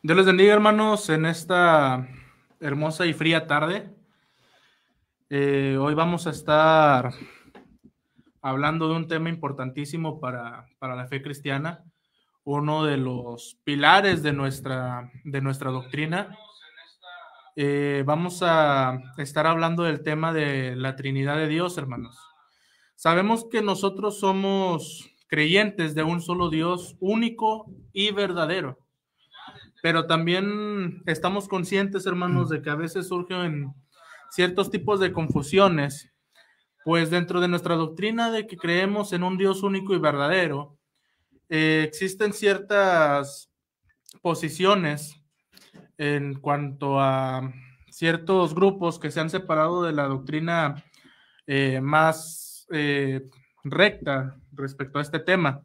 Dios les bendiga, hermanos, en esta hermosa y fría tarde. Eh, hoy vamos a estar hablando de un tema importantísimo para, la fe cristiana, uno de los pilares de nuestra, de nuestra doctrina. Eh, vamos a estar hablando del tema de la Trinidad de Dios, hermanos. Sabemos que nosotros somos creyentes de un solo Dios único y verdadero pero también estamos conscientes, hermanos, mm. de que a veces surgen ciertos tipos de confusiones, pues dentro de nuestra doctrina de que creemos en un Dios único y verdadero, eh, existen ciertas posiciones en cuanto a ciertos grupos que se han separado de la doctrina eh, más eh, recta respecto a este tema.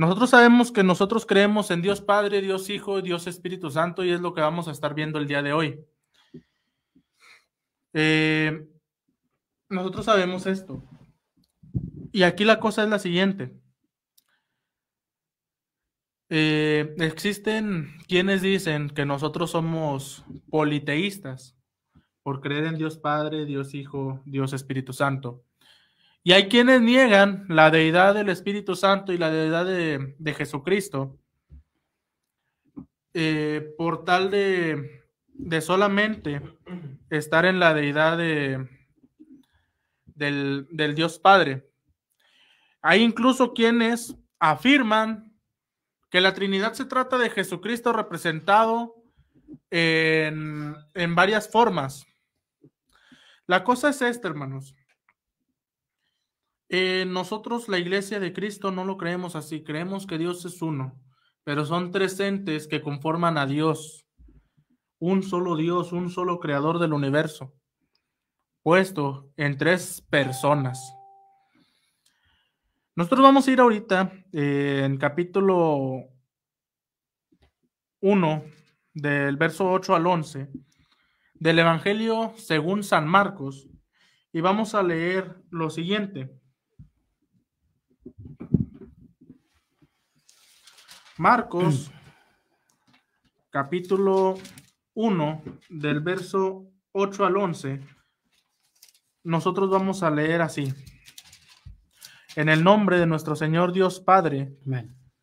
Nosotros sabemos que nosotros creemos en Dios Padre, Dios Hijo, Dios Espíritu Santo y es lo que vamos a estar viendo el día de hoy. Eh, nosotros sabemos esto. Y aquí la cosa es la siguiente. Eh, existen quienes dicen que nosotros somos politeístas por creer en Dios Padre, Dios Hijo, Dios Espíritu Santo. Y hay quienes niegan la deidad del Espíritu Santo y la deidad de, Jesucristo eh, por tal de, solamente estar en la deidad de, del, Dios Padre. Hay incluso quienes afirman que la Trinidad se trata de Jesucristo representado en, en varias formas. La cosa es esta, hermanos. Eh, nosotros, la iglesia de Cristo, no lo creemos así. Creemos que Dios es uno, pero son tres entes que conforman a Dios. Un solo Dios, un solo creador del universo, puesto en tres personas. Nosotros vamos a ir ahorita eh, en capítulo 1, del verso 8 al 11, del Evangelio según San Marcos, y vamos a leer lo siguiente. Marcos, capítulo 1, del verso 8 al 11, nosotros vamos a leer así. En el nombre de nuestro Señor Dios Padre,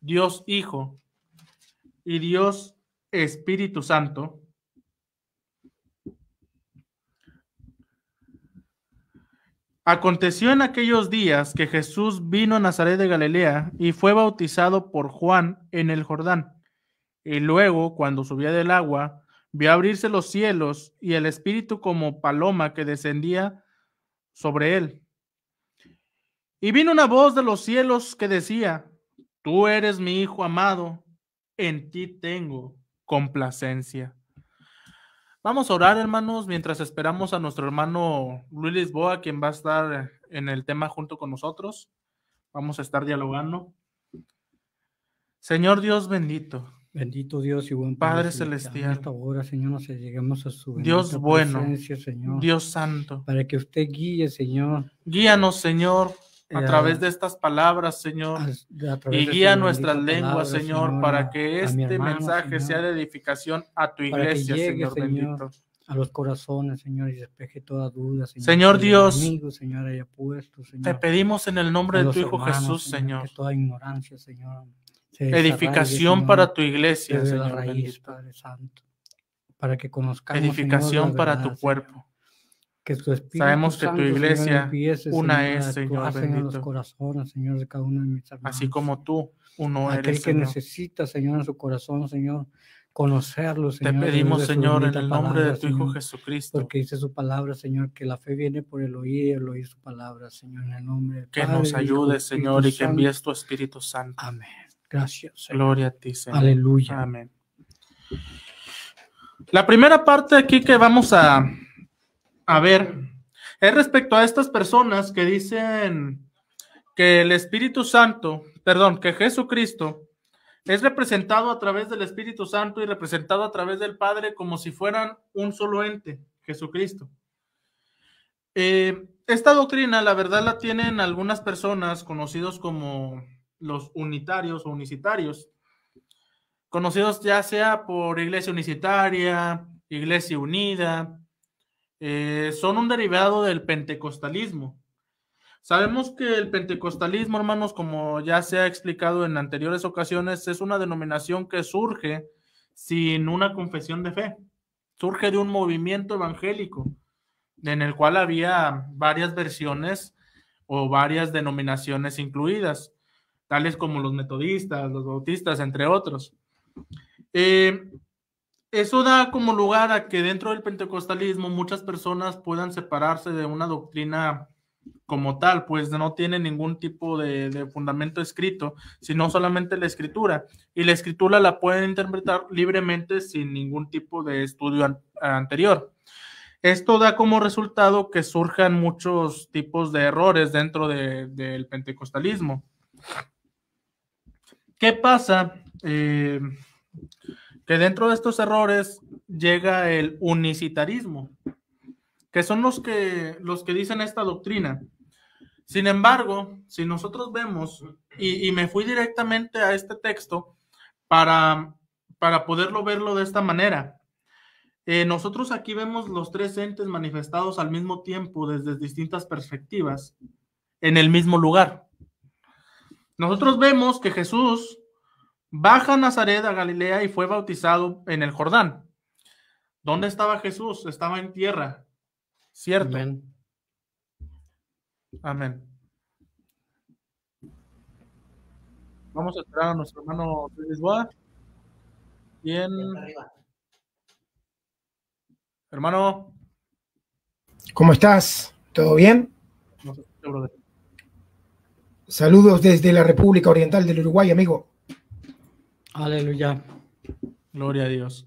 Dios Hijo y Dios Espíritu Santo, Aconteció en aquellos días que Jesús vino a Nazaret de Galilea y fue bautizado por Juan en el Jordán. Y luego, cuando subía del agua, vio abrirse los cielos y el Espíritu como paloma que descendía sobre él. Y vino una voz de los cielos que decía, Tú eres mi Hijo amado, en ti tengo complacencia. Vamos a orar, hermanos, mientras esperamos a nuestro hermano Luis Lisboa, quien va a estar en el tema junto con nosotros. Vamos a estar dialogando. Señor Dios bendito. Bendito Dios y buen Padre, Padre Celestial. Esta hora, Señor, nos lleguemos a su Dios bueno, Señor, Dios Santo. Para que usted guíe, Señor. Guíanos, Señor, a eh, través de estas palabras, Señor, y guía nuestras lenguas, Señor, para que este mensaje sea de edificación a tu iglesia, Señor, bendito. A los corazones, Señor, y despeje toda duda, Señor. Dios, te pedimos en el nombre de tu Hijo Jesús, Señor, toda ignorancia, edificación para tu iglesia, Señor, para que conozcamos edificación para tu cuerpo Sabemos que tu iglesia una es, Señor bendito. Así como tú, uno Aquel eres, que necesita, Señor, en su corazón, Señor, conocerlo, Señor. Te pedimos, Señor, en el nombre de tu Hijo Jesucristo. Porque dice su palabra, Señor, que la fe viene por el oír, el oír su palabra, Señor, en el nombre de del Que nos ayude, Señor, y que envíes tu Espíritu Santo. Amén. Gracias. Gloria a ti, Señor. Aleluya. Amén. La primera parte aquí que vamos a a ver, es respecto a estas personas que dicen que el Espíritu Santo, perdón, que Jesucristo es representado a través del Espíritu Santo y representado a través del Padre como si fueran un solo ente, Jesucristo. Eh, esta doctrina, la verdad, la tienen algunas personas conocidos como los unitarios o unicitarios, conocidos ya sea por Iglesia Unicitaria, Iglesia Unida, eh, son un derivado del pentecostalismo. Sabemos que el pentecostalismo, hermanos, como ya se ha explicado en anteriores ocasiones, es una denominación que surge sin una confesión de fe. Surge de un movimiento evangélico en el cual había varias versiones o varias denominaciones incluidas, tales como los metodistas, los bautistas, entre otros. Eh, eso da como lugar a que dentro del pentecostalismo muchas personas puedan separarse de una doctrina como tal, pues no tiene ningún tipo de, fundamento escrito, sino solamente la escritura. Y la escritura la pueden interpretar libremente sin ningún tipo de estudio anterior. Esto da como resultado que surjan muchos tipos de errores dentro del pentecostalismo. ¿Qué pasa? Eh, que dentro de estos errores llega el unicitarismo, que son los que, los que dicen esta doctrina. Sin embargo, si nosotros vemos, y, me fui directamente a este texto para, para poderlo verlo de esta manera, eh, nosotros aquí vemos los tres entes manifestados al mismo tiempo desde distintas perspectivas en el mismo lugar. Nosotros vemos que Jesús Baja Nazaret a Galilea y fue bautizado en el Jordán. ¿Dónde mm. estaba Jesús? Estaba en tierra. ¿Cierto? Amén. Vamos a esperar a nuestro hermano Bien. Hermano. ¿Cómo estás? ¿Todo bien? Saludos desde la República Oriental del Uruguay, amigo. Aleluya. Gloria a Dios.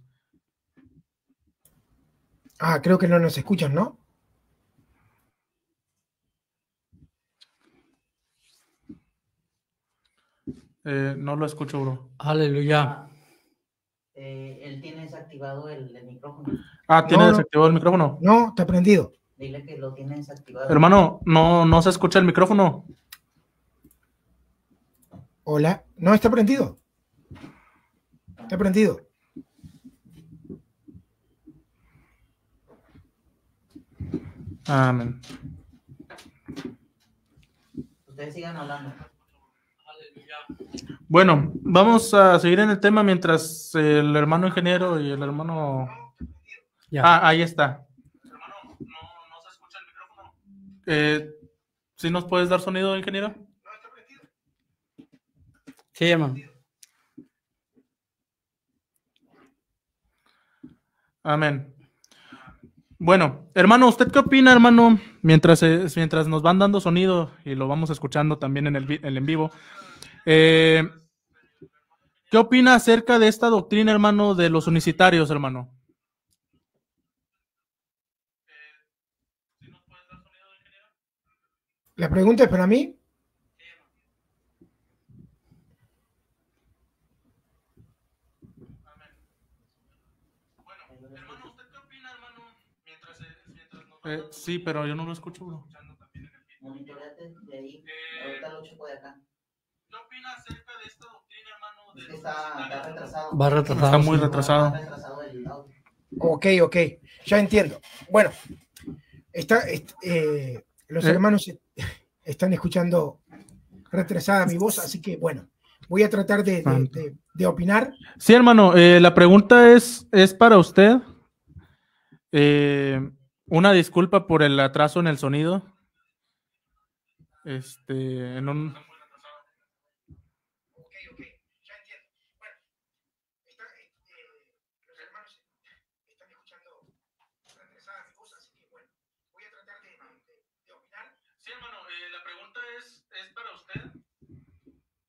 Ah, creo que no nos escuchan, ¿no? Eh, no lo escucho, bro. Aleluya. Eh, él tiene desactivado el, micrófono. Ah, tiene desactivado el micrófono. No, está prendido. Dile que lo tiene desactivado. Hermano, no, no se escucha el micrófono. Hola, no está prendido. He prendido. Amén. Ustedes sigan hablando. Bueno, vamos a seguir en el tema mientras el hermano ingeniero y el hermano. Ya. Ah, ahí está. Hermano, no, no se escucha el micrófono. Eh, ¿Sí nos puedes dar sonido, ingeniero? No, está prendido. Sí, hermano. Amén. Bueno, hermano, ¿usted qué opina, hermano? Mientras, mientras nos van dando sonido y lo vamos escuchando también en el, en vivo. Eh, ¿Qué opina acerca de esta doctrina, hermano, de los unicitarios, hermano? ¿La pregunta es para mí? Eh, sí, pero yo no lo escucho, está, Está muy retrasado. Ok, ok. Ya entiendo. Bueno, está, eh, los eh. hermanos e, están escuchando retrasada mi voz, así que bueno, voy a tratar de, opinar. Sí, hermano, la pregunta es, es para usted. Eh, una disculpa por el atraso en el sonido. Este, en un Okay, okay, ya entiendo. Bueno, está eh los hermanos están escuchando regresan mi voz, así que bueno, voy a tratar de opinar. Sí, hermano, eh la pregunta es es para usted.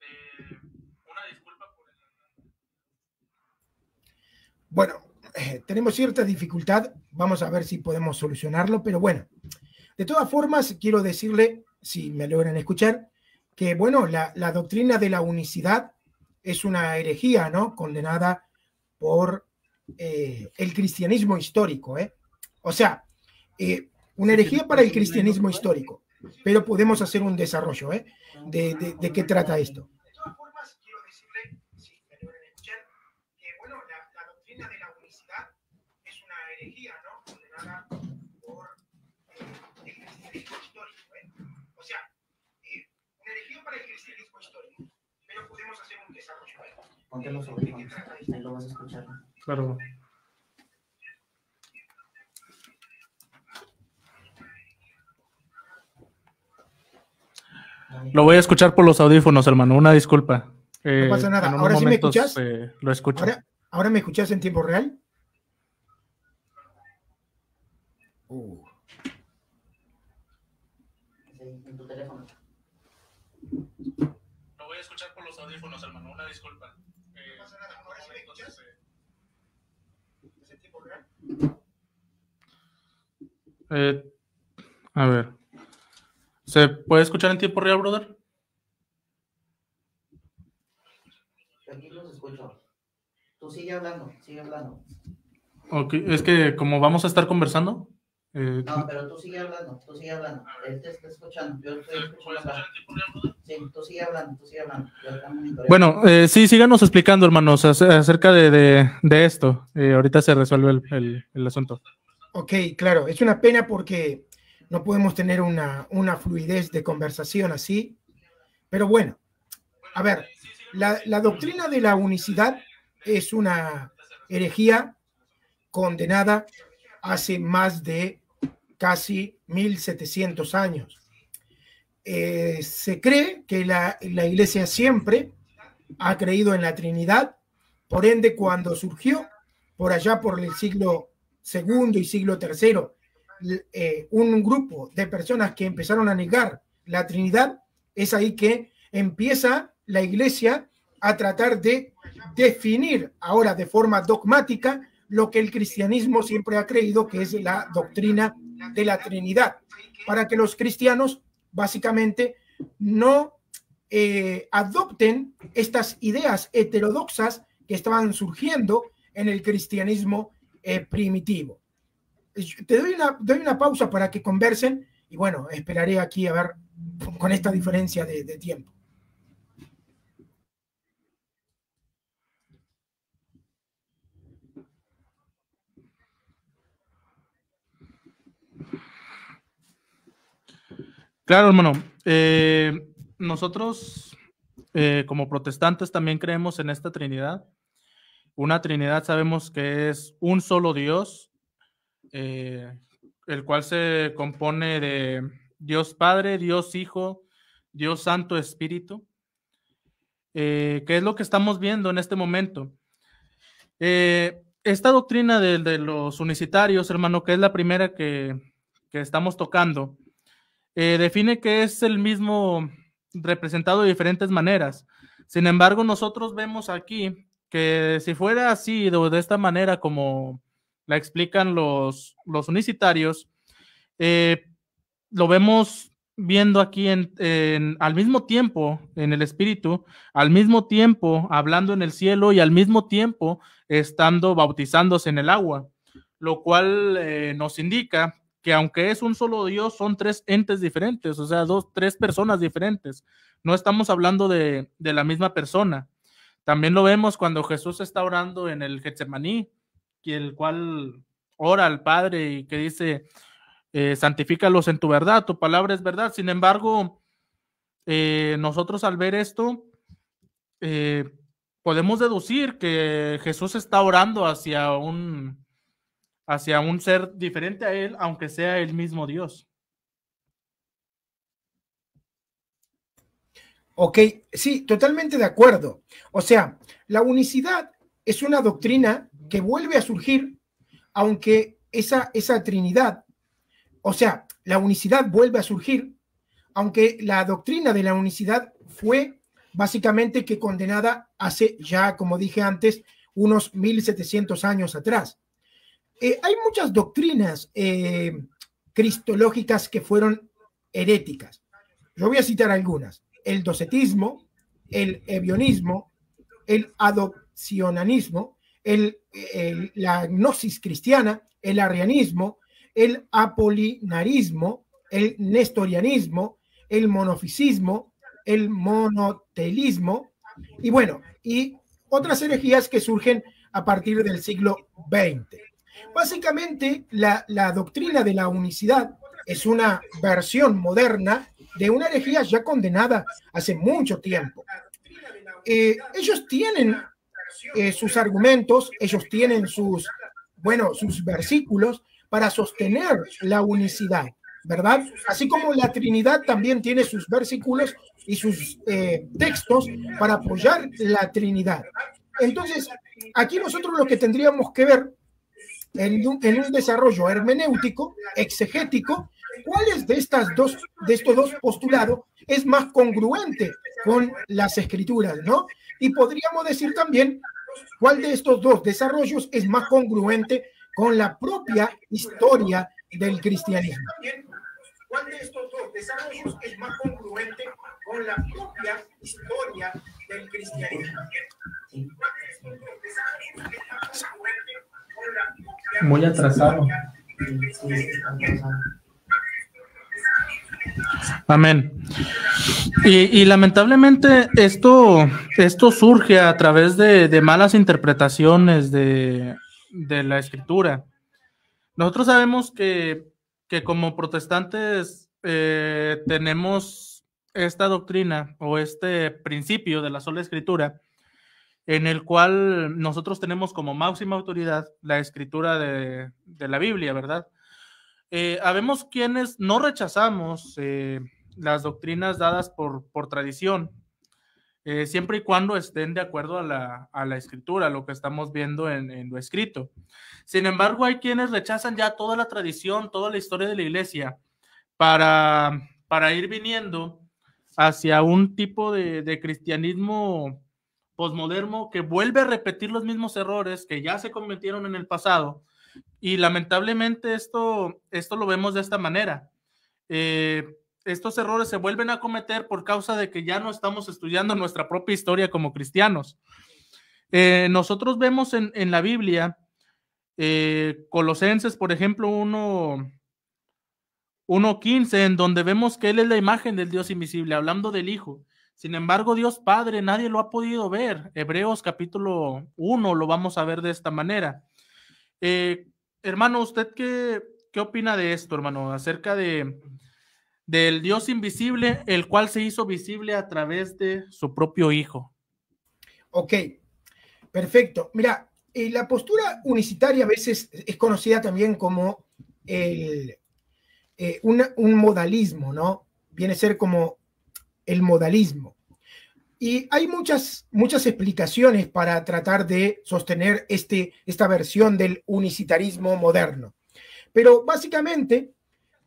Eh, una disculpa por el Bueno, eh, tenemos cierta dificultad, vamos a ver si podemos solucionarlo, pero bueno, de todas formas quiero decirle, si me logran escuchar, que bueno, la, doctrina de la unicidad es una herejía, ¿no? Condenada por eh, el cristianismo histórico, ¿eh? O sea, eh, una herejía para el cristianismo histórico, pero podemos hacer un desarrollo, ¿eh? de qué trata esto. ponte los audífonos, ahí lo vas a escuchar. Claro. Lo voy a escuchar por los audífonos, hermano. Una disculpa. no eh, pasa nada. Ahora sí me escuchas. lo escucho. ¿Ahora, ¿Ahora, me escuchas en tiempo real? Uh. Eh, a ver. ¿Se puede escuchar en tiempo real, brother? Aquí los escucho. Tú sigue hablando, sigue hablando. Ok, es que como vamos a estar conversando. Eh, no, pero tú sigue hablando, tú sigue hablando. Él te está escuchando, yo estoy escuchando Sí, tú sigue hablando, tú sigue hablando. Bueno, eh, sí, síganos explicando, hermanos, acerca de, de, de esto. Eh, ahorita se resuelve el, el asunto. Ok, claro, es una pena porque no podemos tener una, fluidez de conversación así, pero bueno, a ver, la, doctrina de la unicidad es una herejía condenada hace más de casi 1700 años. Eh, se cree que la, la, iglesia siempre ha creído en la Trinidad, por ende cuando surgió, por allá por el siglo segundo y siglo tercero, eh, un grupo de personas que empezaron a negar la Trinidad, es ahí que empieza la iglesia a tratar de definir ahora de forma dogmática lo que el cristianismo siempre ha creído que es la doctrina de la Trinidad, para que los cristianos básicamente no eh, adopten estas ideas heterodoxas que estaban surgiendo en el cristianismo eh, primitivo. Te doy una, doy una pausa para que conversen y bueno, esperaré aquí a ver con esta diferencia de, tiempo. Claro, hermano. Eh, nosotros, eh, como protestantes, también creemos en esta Trinidad. Una Trinidad sabemos que es un solo Dios, eh, el cual se compone de Dios Padre, Dios Hijo, Dios Santo Espíritu. Eh, ¿Qué es lo que estamos viendo en este momento? Eh, esta doctrina de, los unicitarios, hermano, que es la primera que, que estamos tocando, define que es el mismo representado de diferentes maneras. Sin embargo, nosotros vemos aquí que si fuera así, de, de esta manera como la explican los, unicitarios, eh, lo vemos viendo aquí en, al mismo tiempo en el espíritu, al mismo tiempo hablando en el cielo y al mismo tiempo estando bautizándose en el agua, lo cual eh, nos indica que aunque es un solo Dios, son tres entes diferentes, o sea, dos, tres personas diferentes. No estamos hablando de, de la misma persona. También lo vemos cuando Jesús está orando en el Getsemaní, el cual ora al Padre y que dice, eh, santifícalos en tu verdad, tu palabra es verdad. Sin embargo, eh, nosotros al ver esto, eh, podemos deducir que Jesús está orando hacia un, hacia un ser diferente a él, aunque sea el mismo Dios. Ok, sí, totalmente de acuerdo. O sea, la unicidad es una doctrina que vuelve a surgir, aunque esa, esa trinidad, o sea, la unicidad vuelve a surgir, aunque la doctrina de la unicidad fue básicamente que condenada hace ya, como dije antes, unos 1700 años atrás. Eh, hay muchas doctrinas eh, cristológicas que fueron heréticas. Yo voy a citar algunas el docetismo, el ebionismo, el adopcionanismo, el, la gnosis cristiana, el arrianismo, el apolinarismo, el nestorianismo, el monofisismo, el monotelismo y bueno, y otras herejías que surgen a partir del siglo XX. Básicamente, la, la doctrina de la unicidad es una versión moderna de una herejía ya condenada hace mucho tiempo. Eh, ellos tienen eh, sus argumentos, ellos tienen sus, bueno, sus versículos para sostener la unicidad, ¿verdad? Así como la Trinidad también tiene sus versículos y sus eh, textos para apoyar la Trinidad. Entonces, aquí nosotros lo que tendríamos que ver en un, en un desarrollo hermenéutico, exegético, ¿Cuáles de, estas dos, de estos dos postulados es más congruente con las escrituras, no? Y podríamos decir también cuál de estos dos desarrollos es más congruente con la propia historia del cristianismo. ¿Cuál de estos dos desarrollos es más congruente con la propia historia del cristianismo? Muy atrasado. atrasado. Amén. Y, lamentablemente esto, esto, surge a través de, malas interpretaciones de, la escritura. Nosotros sabemos que, como protestantes eh, tenemos esta doctrina o este principio de la sola escritura, en el cual nosotros tenemos como máxima autoridad la escritura de la Biblia, ¿verdad? Eh, habemos quienes no rechazamos eh, las doctrinas dadas por, por tradición, eh, siempre y cuando estén de acuerdo a la, escritura, lo que estamos viendo en, lo escrito. Sin embargo, hay quienes rechazan ya toda la tradición, toda la historia de la iglesia, para, ir viniendo hacia un tipo de, de cristianismo posmoderno que vuelve a repetir los mismos errores que ya se cometieron en el pasado y lamentablemente esto, esto lo vemos de esta manera. Eh, estos errores se vuelven a cometer por causa de que ya no estamos estudiando nuestra propia historia como cristianos. Eh, nosotros vemos en, la Biblia, eh, Colosenses, por ejemplo, 1.15, en donde vemos que Él es la imagen del Dios invisible, hablando del Hijo. Sin embargo, Dios Padre, nadie lo ha podido ver. Hebreos capítulo 1 lo vamos a ver de esta manera hermano, ¿usted qué, qué opina de esto, hermano? Acerca de del Dios invisible, el cual se hizo visible a través de su propio Hijo. Ok, perfecto. Mira, eh, la postura unicitaria a veces es conocida también como el, eh, un modalismo, ¿no? Viene a ser como el modalismo. Y hay muchas, muchas explicaciones para tratar de sostener este, esta versión del unicitarismo moderno. Pero básicamente,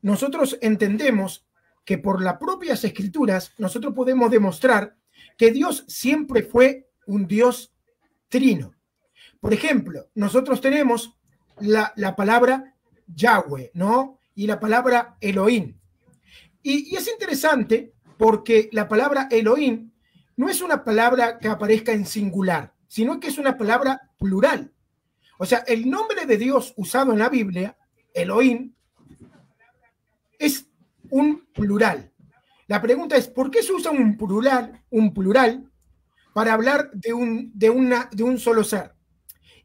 nosotros entendemos que por las propias escrituras nosotros podemos demostrar que Dios siempre fue un Dios trino. Por ejemplo, nosotros tenemos la, palabra Yahweh, ¿no? Y la palabra Elohim. Y, y, es interesante porque la palabra Elohim no es una palabra que aparezca en singular, sino que es una palabra plural. O sea, el nombre de Dios usado en la Biblia, Elohim, es un plural. La pregunta es, ¿por qué se usa un plural, un plural para hablar de un, de una, de un solo ser?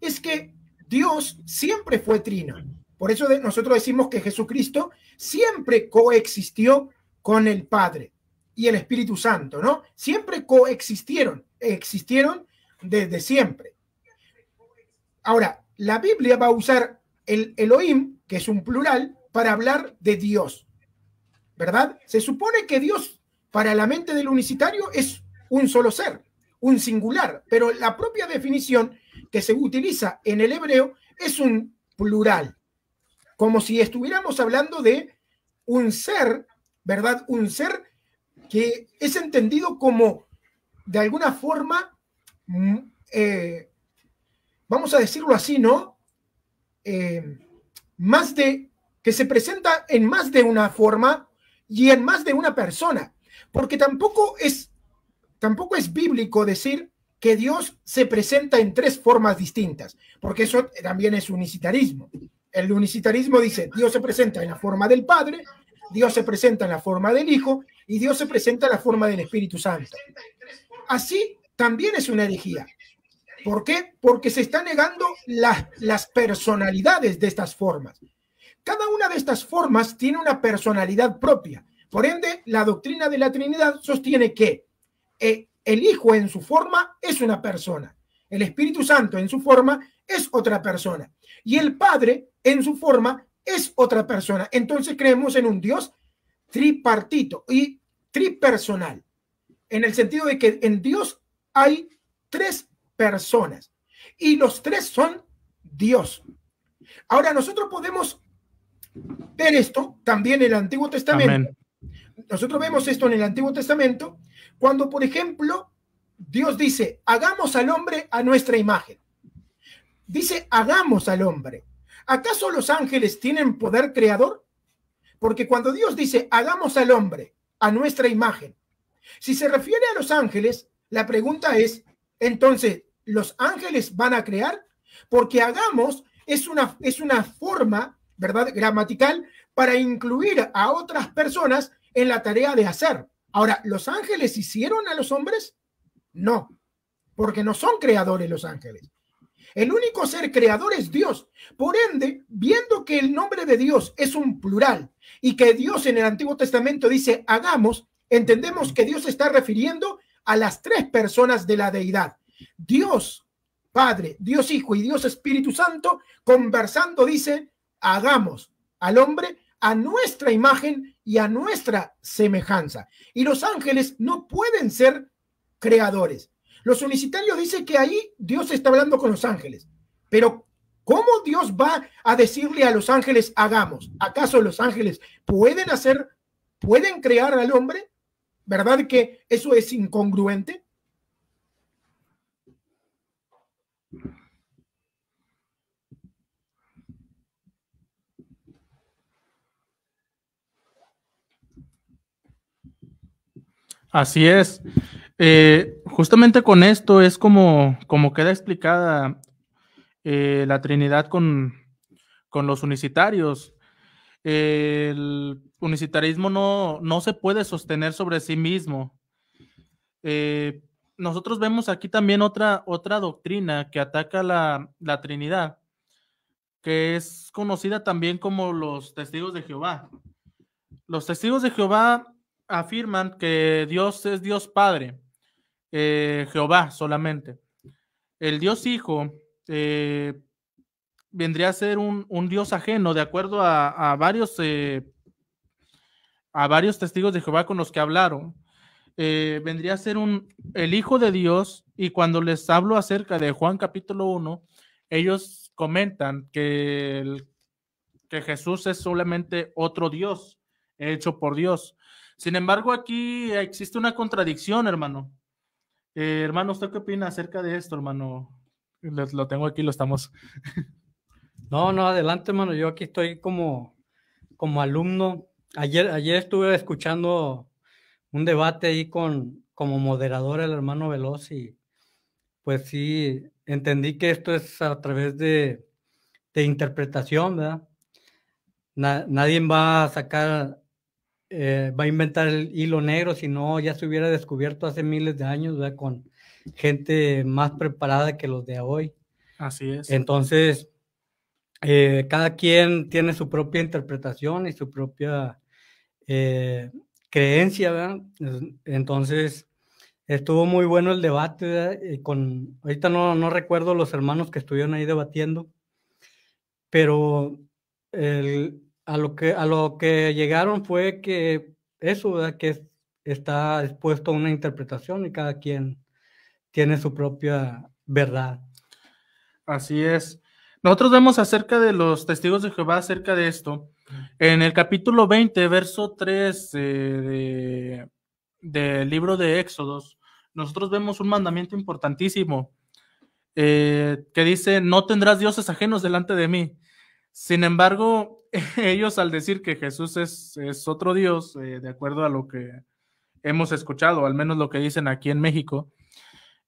Es que Dios siempre fue trino. Por eso nosotros decimos que Jesucristo siempre coexistió con el Padre y el Espíritu Santo, ¿no? Siempre coexistieron, existieron desde siempre. Ahora, la Biblia va a usar el Elohim, que es un plural, para hablar de Dios, ¿verdad? Se supone que Dios, para la mente del unicitario, es un solo ser, un singular, pero la propia definición que se utiliza en el hebreo es un plural, como si estuviéramos hablando de un ser, ¿verdad? Un ser que es entendido como, de alguna forma, mm, eh, vamos a decirlo así, ¿no? Eh, más de, que se presenta en más de una forma y en más de una persona, porque tampoco es, tampoco es bíblico decir que Dios se presenta en tres formas distintas, porque eso también es unicitarismo. El unicitarismo dice, Dios se presenta en la forma del Padre, Dios se presenta en la forma del Hijo y Dios se presenta la forma del Espíritu Santo. Así también es una herejía. ¿Por qué? Porque se está negando las, las personalidades de estas formas. Cada una de estas formas tiene una personalidad propia. Por ende, la doctrina de la Trinidad sostiene que eh, el Hijo en su forma es una persona, el Espíritu Santo en su forma es otra persona y el Padre en su forma es otra persona. Entonces creemos en un Dios tripartito y tripersonal, en el sentido de que en Dios hay tres personas y los tres son Dios. Ahora nosotros podemos ver esto también en el Antiguo Testamento. Nosotros vemos esto en el Antiguo Testamento cuando, por ejemplo, Dios dice, hagamos al hombre a nuestra imagen. Dice, hagamos al hombre. ¿Acaso los ángeles tienen poder creador? Porque cuando Dios dice, hagamos al hombre, a nuestra imagen. Si se refiere a los ángeles, la pregunta es, entonces, ¿los ángeles van a crear? Porque hagamos es una, es una forma, ¿verdad?, gramatical para incluir a otras personas en la tarea de hacer. Ahora, ¿los ángeles hicieron a los hombres? No, porque no son creadores los ángeles. El único ser creador es Dios. Por ende, viendo que el nombre de Dios es un plural y que Dios en el Antiguo Testamento dice hagamos, entendemos que Dios está refiriendo a las tres personas de la deidad. Dios Padre, Dios Hijo y Dios Espíritu Santo, conversando, dice, hagamos al hombre a nuestra imagen y a nuestra semejanza. Y los ángeles no pueden ser creadores. Los solicitarios dicen que ahí Dios está hablando con los ángeles, pero ¿cómo Dios va a decirle a los ángeles hagamos? ¿Acaso los ángeles pueden hacer, pueden crear al hombre? ¿Verdad que eso es incongruente? Así es. Eh, justamente con esto es como, como queda explicada eh, la Trinidad con, los unicitarios. el unicitarismo no, se puede sostener sobre sí mismo. Eh, nosotros vemos aquí también otra, otra doctrina que ataca la, la Trinidad, que es conocida también como los testigos de Jehová. Los testigos de Jehová afirman que Dios es Dios Padre, eh, Jehová solamente. El Dios Hijo eh, vendría a ser un, Dios ajeno, de acuerdo a, varios, eh, a varios testigos de Jehová con los que hablaron. vendría a ser un, el Hijo de Dios y cuando les hablo acerca de Juan capítulo 1, ellos comentan que, que Jesús es solamente otro Dios hecho por Dios. Sin embargo, aquí existe una contradicción, hermano. Eh, hermano, ¿usted qué opina acerca de esto, hermano? Lo, tengo aquí, lo estamos. no, no, adelante, hermano. Yo aquí estoy como, como alumno. Ayer, ayer estuve escuchando un debate ahí con como moderador el hermano Veloz y pues sí, entendí que esto es a través de, interpretación, ¿verdad? nadie va a sacar eh, va a inventar el hilo negro, si no ya se hubiera descubierto hace miles de años, ¿verdad? Con gente más preparada que los de hoy. Así es. Entonces, eh, cada quien tiene su propia interpretación y su propia eh, creencia, ¿verdad? Entonces, estuvo muy bueno el debate, con, ahorita no recuerdo los hermanos que estuvieron ahí debatiendo, pero el, a lo que, a lo que llegaron fue que eso, que está expuesto a una interpretación y cada quien tiene su propia verdad. Así es. Nosotros vemos acerca de los testigos de Jehová, acerca de esto, en el capítulo 20, verso 3 eh, del libro de Éxodos, nosotros vemos un mandamiento importantísimo eh, que dice, no tendrás dioses ajenos delante de mí. Sin embargo, ellos al decir que Jesús es, otro Dios, eh, de acuerdo a lo que hemos escuchado, al menos lo que dicen aquí en México,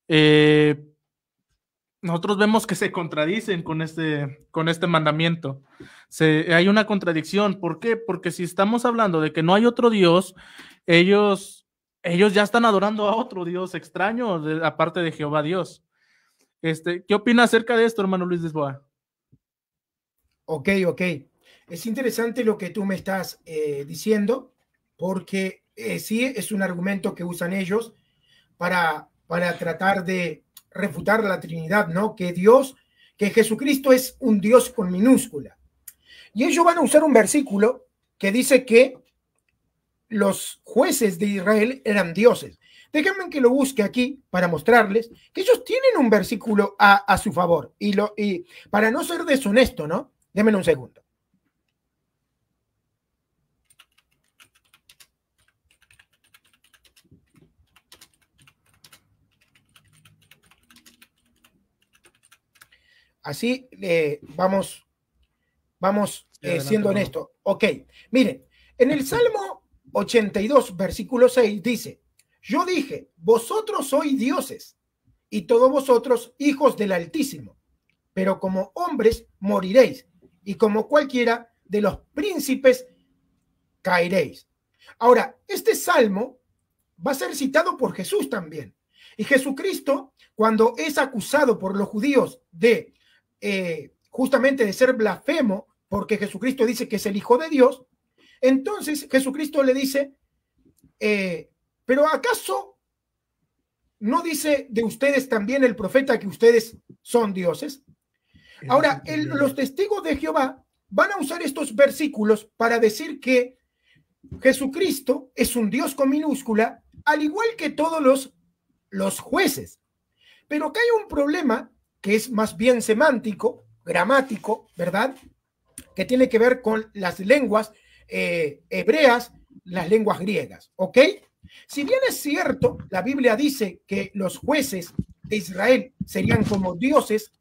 eh, nosotros vemos que se contradicen con este, con este mandamiento. hay una contradicción. ¿Por qué? Porque si estamos hablando de que no hay otro Dios, ellos, ellos ya están adorando a otro Dios extraño, aparte de Jehová Dios. Este, ¿Qué opina acerca de esto, hermano Luis Lisboa? Ok, ok. Es interesante lo que tú me estás eh, diciendo, porque eh, sí es un argumento que usan ellos para, para tratar de refutar la Trinidad, ¿no? Que Dios, que Jesucristo es un Dios con minúscula. Y ellos van a usar un versículo que dice que los jueces de Israel eran dioses. Déjenme que lo busque aquí para mostrarles que ellos tienen un versículo a, su favor. Y, lo, y para no ser deshonesto, ¿no? Déjenme un segundo. Así eh, vamos, vamos eh, siendo honestos. Ok, miren, en el Salmo 82, versículo 6 dice, yo dije, vosotros sois dioses y todos vosotros hijos del Altísimo, pero como hombres moriréis y como cualquiera de los príncipes caeréis. Ahora, este salmo va a ser citado por Jesús también. Y Jesucristo, cuando es acusado por los judíos de eh, justamente de ser blasfemo, porque Jesucristo dice que es el Hijo de Dios, entonces Jesucristo le dice, eh, pero ¿acaso no dice de ustedes también el profeta que ustedes son dioses? Ahora, los testigos de Jehová van a usar estos versículos para decir que Jesucristo es un Dios con minúscula, al igual que todos los, los jueces. Pero que hay un problema que es más bien semántico, gramático, ¿verdad? Que tiene que ver con las lenguas eh, hebreas, las lenguas griegas, ¿ok? Si bien es cierto, la Biblia dice que los jueces de Israel serían como dioses,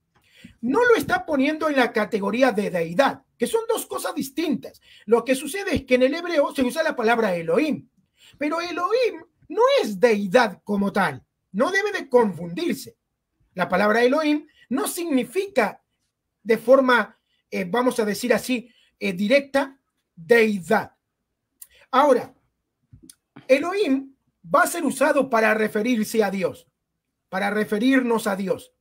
no lo está poniendo en la categoría de deidad, que son dos cosas distintas. Lo que sucede es que en el hebreo se usa la palabra Elohim, pero Elohim no es deidad como tal, no debe de confundirse la palabra Elohim, no significa de forma, eh, vamos a decir así, eh, directa, deidad. Ahora, Elohim va a ser usado para referirse a Dios, para referirnos a Dios.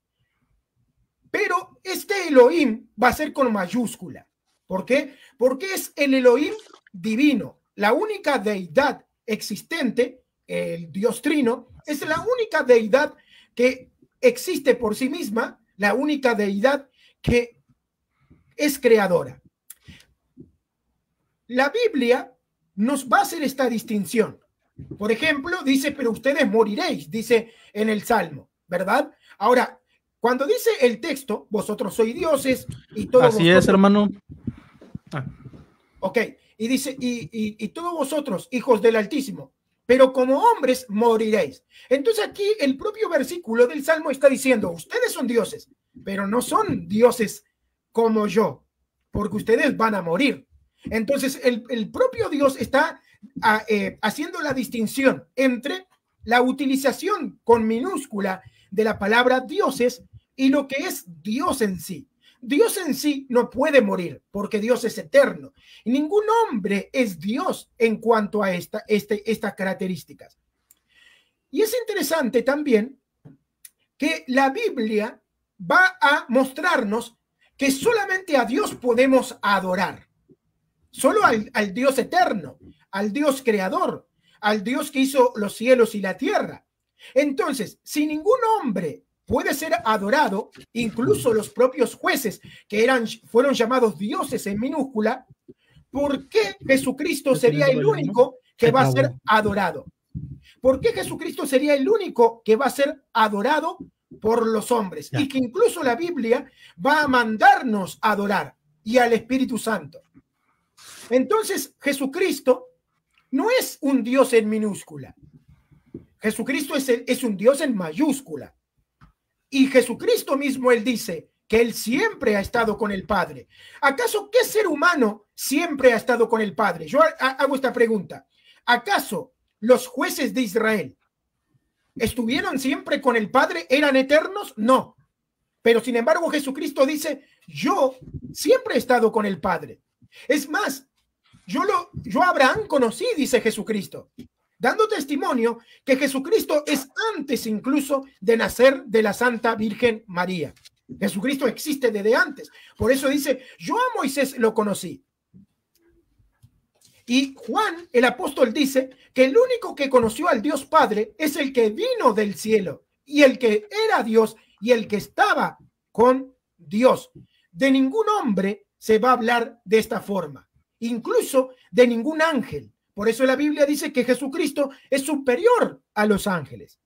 Pero este Elohim va a ser con mayúscula. ¿Por qué? Porque es el Elohim divino, la única deidad existente, el Dios Trino, es la única deidad que existe por sí misma, la única deidad que es creadora. La Biblia nos va a hacer esta distinción. Por ejemplo, dice, pero ustedes moriréis, dice en el Salmo, ¿verdad? Ahora, cuando dice el texto, vosotros sois dioses y todos... Así es, hermano. Ok, y dice, y todos vosotros, hijos del Altísimo, pero como hombres moriréis. Entonces aquí el propio versículo del Salmo está diciendo, ustedes son dioses, pero no son dioses como yo, porque ustedes van a morir. Entonces el, propio Dios está ah, eh, haciendo la distinción entre la utilización con minúscula de la palabra dioses y lo que es Dios en sí. Dios en sí no puede morir porque Dios es eterno. Y ningún hombre es Dios en cuanto a esta, este, estas características. Y es interesante también que la Biblia va a mostrarnos que solamente a Dios podemos adorar. Solo al, al Dios eterno, al Dios creador, al Dios que hizo los cielos y la tierra. Entonces, si ningún hombre puede ser adorado, incluso los propios jueces, que eran, fueron llamados dioses en minúscula, ¿por qué Jesucristo sería el único que va a ser adorado? ¿Por qué Jesucristo sería el único que va a ser adorado por los hombres? Y que incluso la Biblia va a mandarnos a adorar y al Espíritu Santo. Entonces, Jesucristo no es un Dios en minúscula. Jesucristo es un Dios en mayúscula. Y Jesucristo mismo, él dice que él siempre ha estado con el Padre. ¿Acaso qué ser humano siempre ha estado con el Padre? Yo hago esta pregunta. ¿Acaso los jueces de Israel estuvieron siempre con el Padre? ¿Eran eternos? No. Pero sin embargo Jesucristo dice, yo siempre he estado con el Padre. Es más, yo, lo, yo Abraham conocí, dice Jesucristo dando testimonio que Jesucristo es antes incluso de nacer de la Santa Virgen María. Jesucristo existe desde antes. Por eso dice, yo a Moisés lo conocí. Y Juan, el apóstol, dice que el único que conoció al Dios Padre es el que vino del cielo y el que era Dios y el que estaba con Dios. De ningún hombre se va a hablar de esta forma, incluso de ningún ángel. Por eso la Biblia dice que Jesucristo es superior a los ángeles.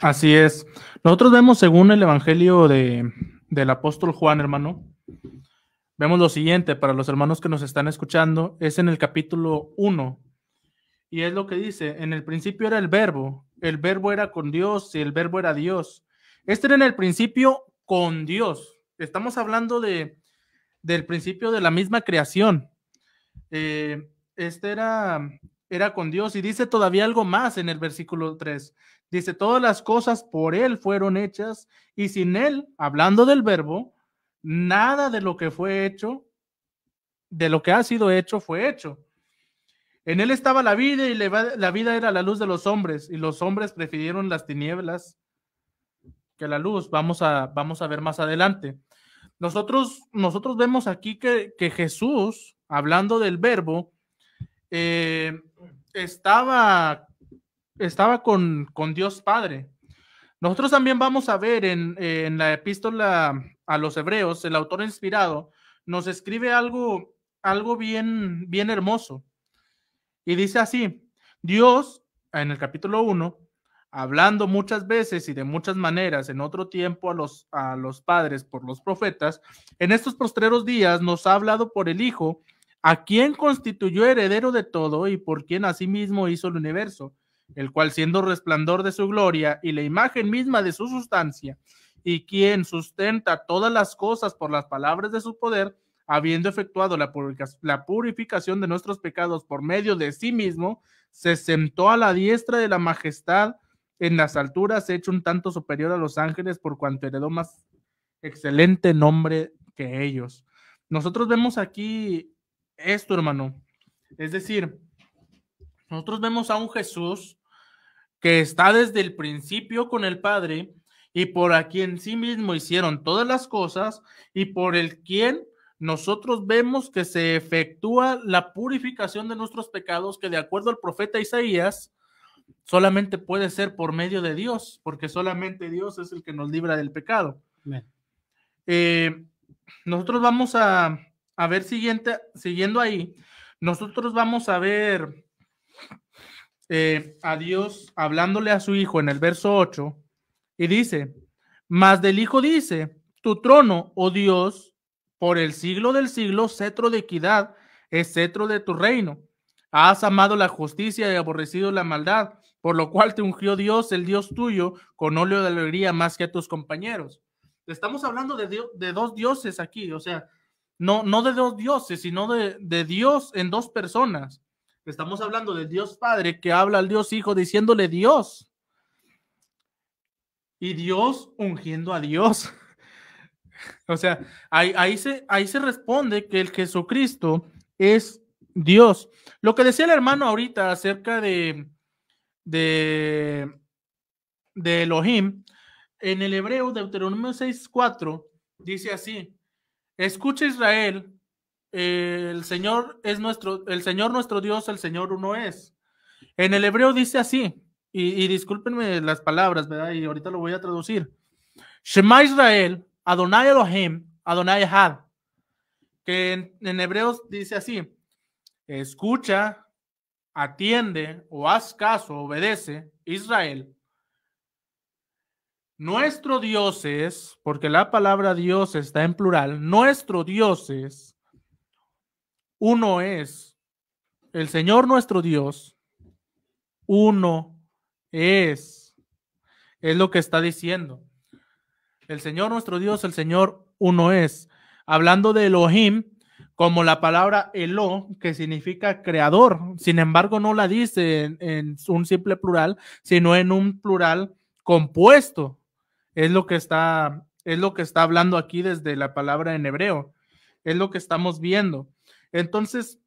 Así es. Nosotros vemos, según el Evangelio de, del apóstol Juan, hermano, vemos lo siguiente para los hermanos que nos están escuchando, es en el capítulo 1. Y es lo que dice, en el principio era el verbo, el verbo era con Dios y el verbo era Dios. Este era en el principio con Dios. Estamos hablando de, del principio de la misma creación. Eh, este era, era con Dios y dice todavía algo más en el versículo 3. Dice, todas las cosas por Él fueron hechas y sin Él, hablando del verbo, nada de lo que fue hecho, de lo que ha sido hecho, fue hecho. En Él estaba la vida y la vida era la luz de los hombres y los hombres prefirieron las tinieblas que la luz. Vamos a, vamos a ver más adelante. Nosotros, nosotros vemos aquí que, Jesús, hablando del verbo, eh, estaba estaba con, Dios Padre. Nosotros también vamos a ver en, la epístola a los hebreos, el autor inspirado nos escribe algo, algo bien, bien hermoso. Y dice así, Dios, en el capítulo 1, hablando muchas veces y de muchas maneras en otro tiempo a los, a los padres por los profetas, en estos postreros días nos ha hablado por el Hijo, a quien constituyó heredero de todo y por quien asimismo hizo el universo el cual siendo resplandor de su gloria y la imagen misma de su sustancia, y quien sustenta todas las cosas por las palabras de su poder, habiendo efectuado la, la purificación de nuestros pecados por medio de sí mismo, se sentó a la diestra de la majestad en las alturas, hecho un tanto superior a los ángeles por cuanto heredó más excelente nombre que ellos. Nosotros vemos aquí esto, hermano. Es decir, nosotros vemos a un Jesús que está desde el principio con el Padre y por Aquí quien sí mismo hicieron todas las cosas y por el quien nosotros vemos que se efectúa la purificación de nuestros pecados que de acuerdo al profeta Isaías solamente puede ser por medio de Dios, porque solamente Dios es el que nos libra del pecado. Eh, nosotros vamos a, a ver siguiente, siguiendo ahí, nosotros vamos a ver eh, a Dios hablándole a su hijo en el verso 8 y dice, mas del hijo dice, tu trono, oh Dios, por el siglo del siglo, cetro de equidad, es cetro de tu reino. Has amado la justicia y aborrecido la maldad, por lo cual te ungió Dios, el Dios tuyo, con óleo de alegría más que a tus compañeros. Estamos hablando de, de dos dioses aquí, o sea, no, no de dos dioses, sino de, de Dios en dos personas. Estamos hablando del Dios Padre que habla al Dios Hijo diciéndole Dios. Y Dios ungiendo a Dios. o sea, ahí, se, ahí se responde que el Jesucristo es Dios. Lo que decía el hermano ahorita acerca de, de, Elohim, en el hebreo Deuteronomio 6.4 dice así, escucha Israel, el Señor es nuestro, el Señor nuestro Dios, el Señor uno es. En el hebreo dice así, y, discúlpenme las palabras, ¿verdad? Y ahorita lo voy a traducir. Shema Israel, Adonai Elohim, Adonai Had. Que en, en hebreos dice así, escucha, atiende o haz caso, obedece, Israel. Nuestro Dios es, porque la palabra Dios está en plural, nuestro Dios es uno es el Señor nuestro Dios. Uno es. Es lo que está diciendo. El Señor nuestro Dios, el Señor uno es. Hablando de Elohim, como la palabra Elo, que significa creador. Sin embargo, no la dice en, en, un simple plural, sino en un plural compuesto. Es lo que está, es lo que está hablando aquí desde la palabra en hebreo. Es lo que estamos viendo. Entonces,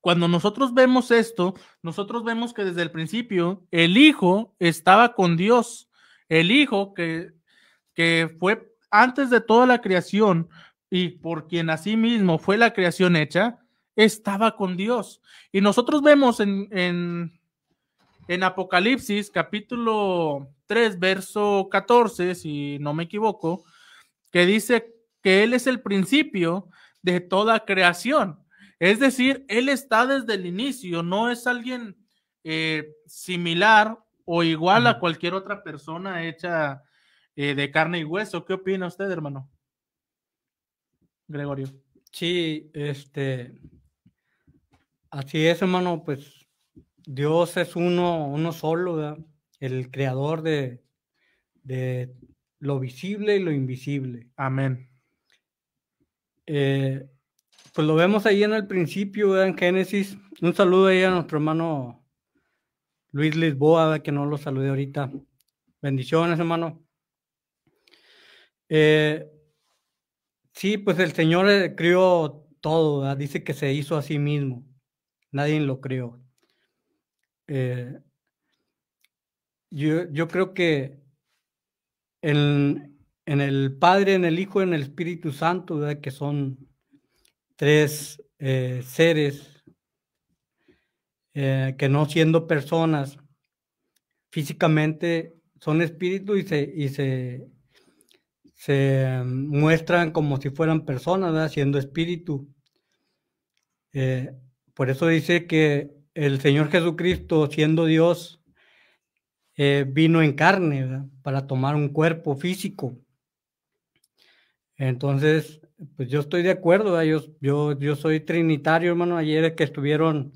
cuando nosotros vemos esto, nosotros vemos que desde el principio el Hijo estaba con Dios. El Hijo que, que fue antes de toda la creación y por quien asimismo fue la creación hecha, estaba con Dios. Y nosotros vemos en, en, en Apocalipsis capítulo 3, verso 14, si no me equivoco, que dice que Él es el principio de toda creación. Es decir, Él está desde el inicio, no es alguien eh, similar o igual a cualquier otra persona hecha eh, de carne y hueso. ¿Qué opina usted, hermano? Gregorio. Sí, este, así es, hermano, pues Dios es uno, uno solo, el creador de lo visible y lo invisible. Amén. Eh, pues lo vemos ahí en el principio, en Génesis. Un saludo ahí a nuestro hermano Luis Lisboa, que no lo saludé ahorita. Bendiciones, hermano. Eh, sí, pues el Señor eh, crió todo, dice que se hizo a sí mismo. Nadie lo creó. yo, yo creo que el en el Padre, en el Hijo, en el Espíritu Santo, que son tres eh, seres eh, que no siendo personas físicamente son espíritus y se, y se, mm, muestran como si fueran personas, siendo espíritu. Eh, por eso dice que el Señor Jesucristo, siendo Dios, vino en carne para tomar un cuerpo físico. Entonces, pues yo estoy de acuerdo, yo, yo, soy trinitario, hermano. Ayer que estuvieron,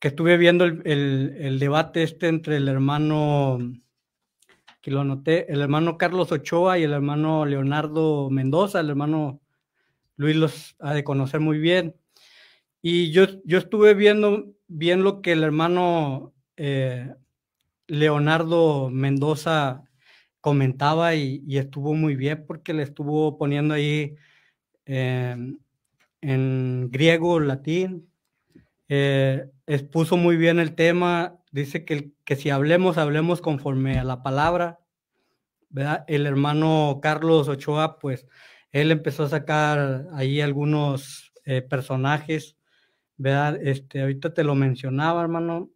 que estuve viendo el, debate este entre el hermano, que lo anoté, el hermano Carlos Ochoa y el hermano Leonardo Mendoza, el hermano Luis los ha de conocer muy bien. Y yo, yo estuve viendo bien lo que el hermano eh, Leonardo Mendoza comentaba y, estuvo muy bien porque le estuvo poniendo ahí em, en griego, latín. Eh, expuso muy bien el tema. Dice que, si hablemos, hablemos conforme a la palabra. ¿verdad? El hermano Carlos Ochoa, pues él empezó a sacar ahí algunos eh, personajes. ¿verdad? Este, ahorita te lo mencionaba, hermano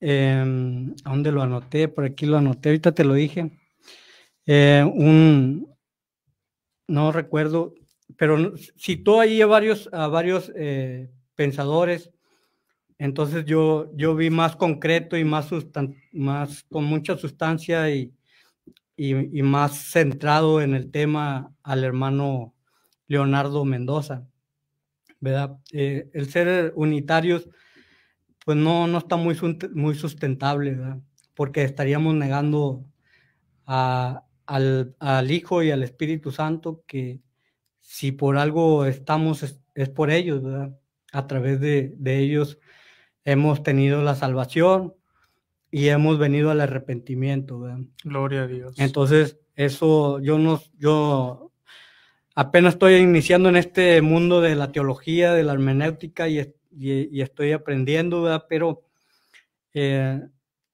eh, ¿a dónde lo anoté? Por aquí lo anoté, ahorita te lo dije. Eh, un, no recuerdo, pero citó ahí a varios, a varios eh, pensadores. Entonces yo, yo vi más concreto y más, más con mucha sustancia y, y, y, más centrado en el tema al hermano Leonardo Mendoza. ¿Verdad? Eh, el ser unitarios pues no, no está muy, muy sustentable, ¿verdad? porque estaríamos negando al, Hijo y al Espíritu Santo que si por algo estamos es, por ellos, ¿verdad? a través de, de ellos hemos tenido la salvación y hemos venido al arrepentimiento. ¿verdad? Gloria a Dios. Entonces, eso yo no, yo apenas estoy iniciando en este mundo de la teología, de la hermenéutica y, y, estoy aprendiendo, Pero eh,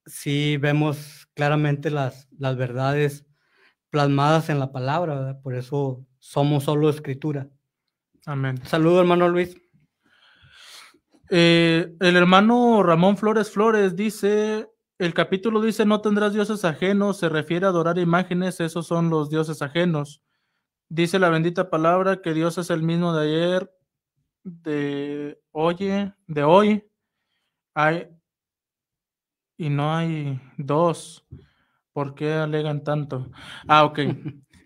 si vemos claramente las, las verdades plasmadas en la palabra, Por eso somos solo escritura. Amén. Saludo, hermano Luis. Eh, el hermano Ramón Flores Flores dice, el capítulo dice, no tendrás dioses ajenos, se refiere a adorar imágenes, esos son los dioses ajenos. Dice la bendita palabra que Dios es el mismo de ayer, de hoy, de hoy hay y no hay dos. ¿Por qué alegan tanto? Ah, ok.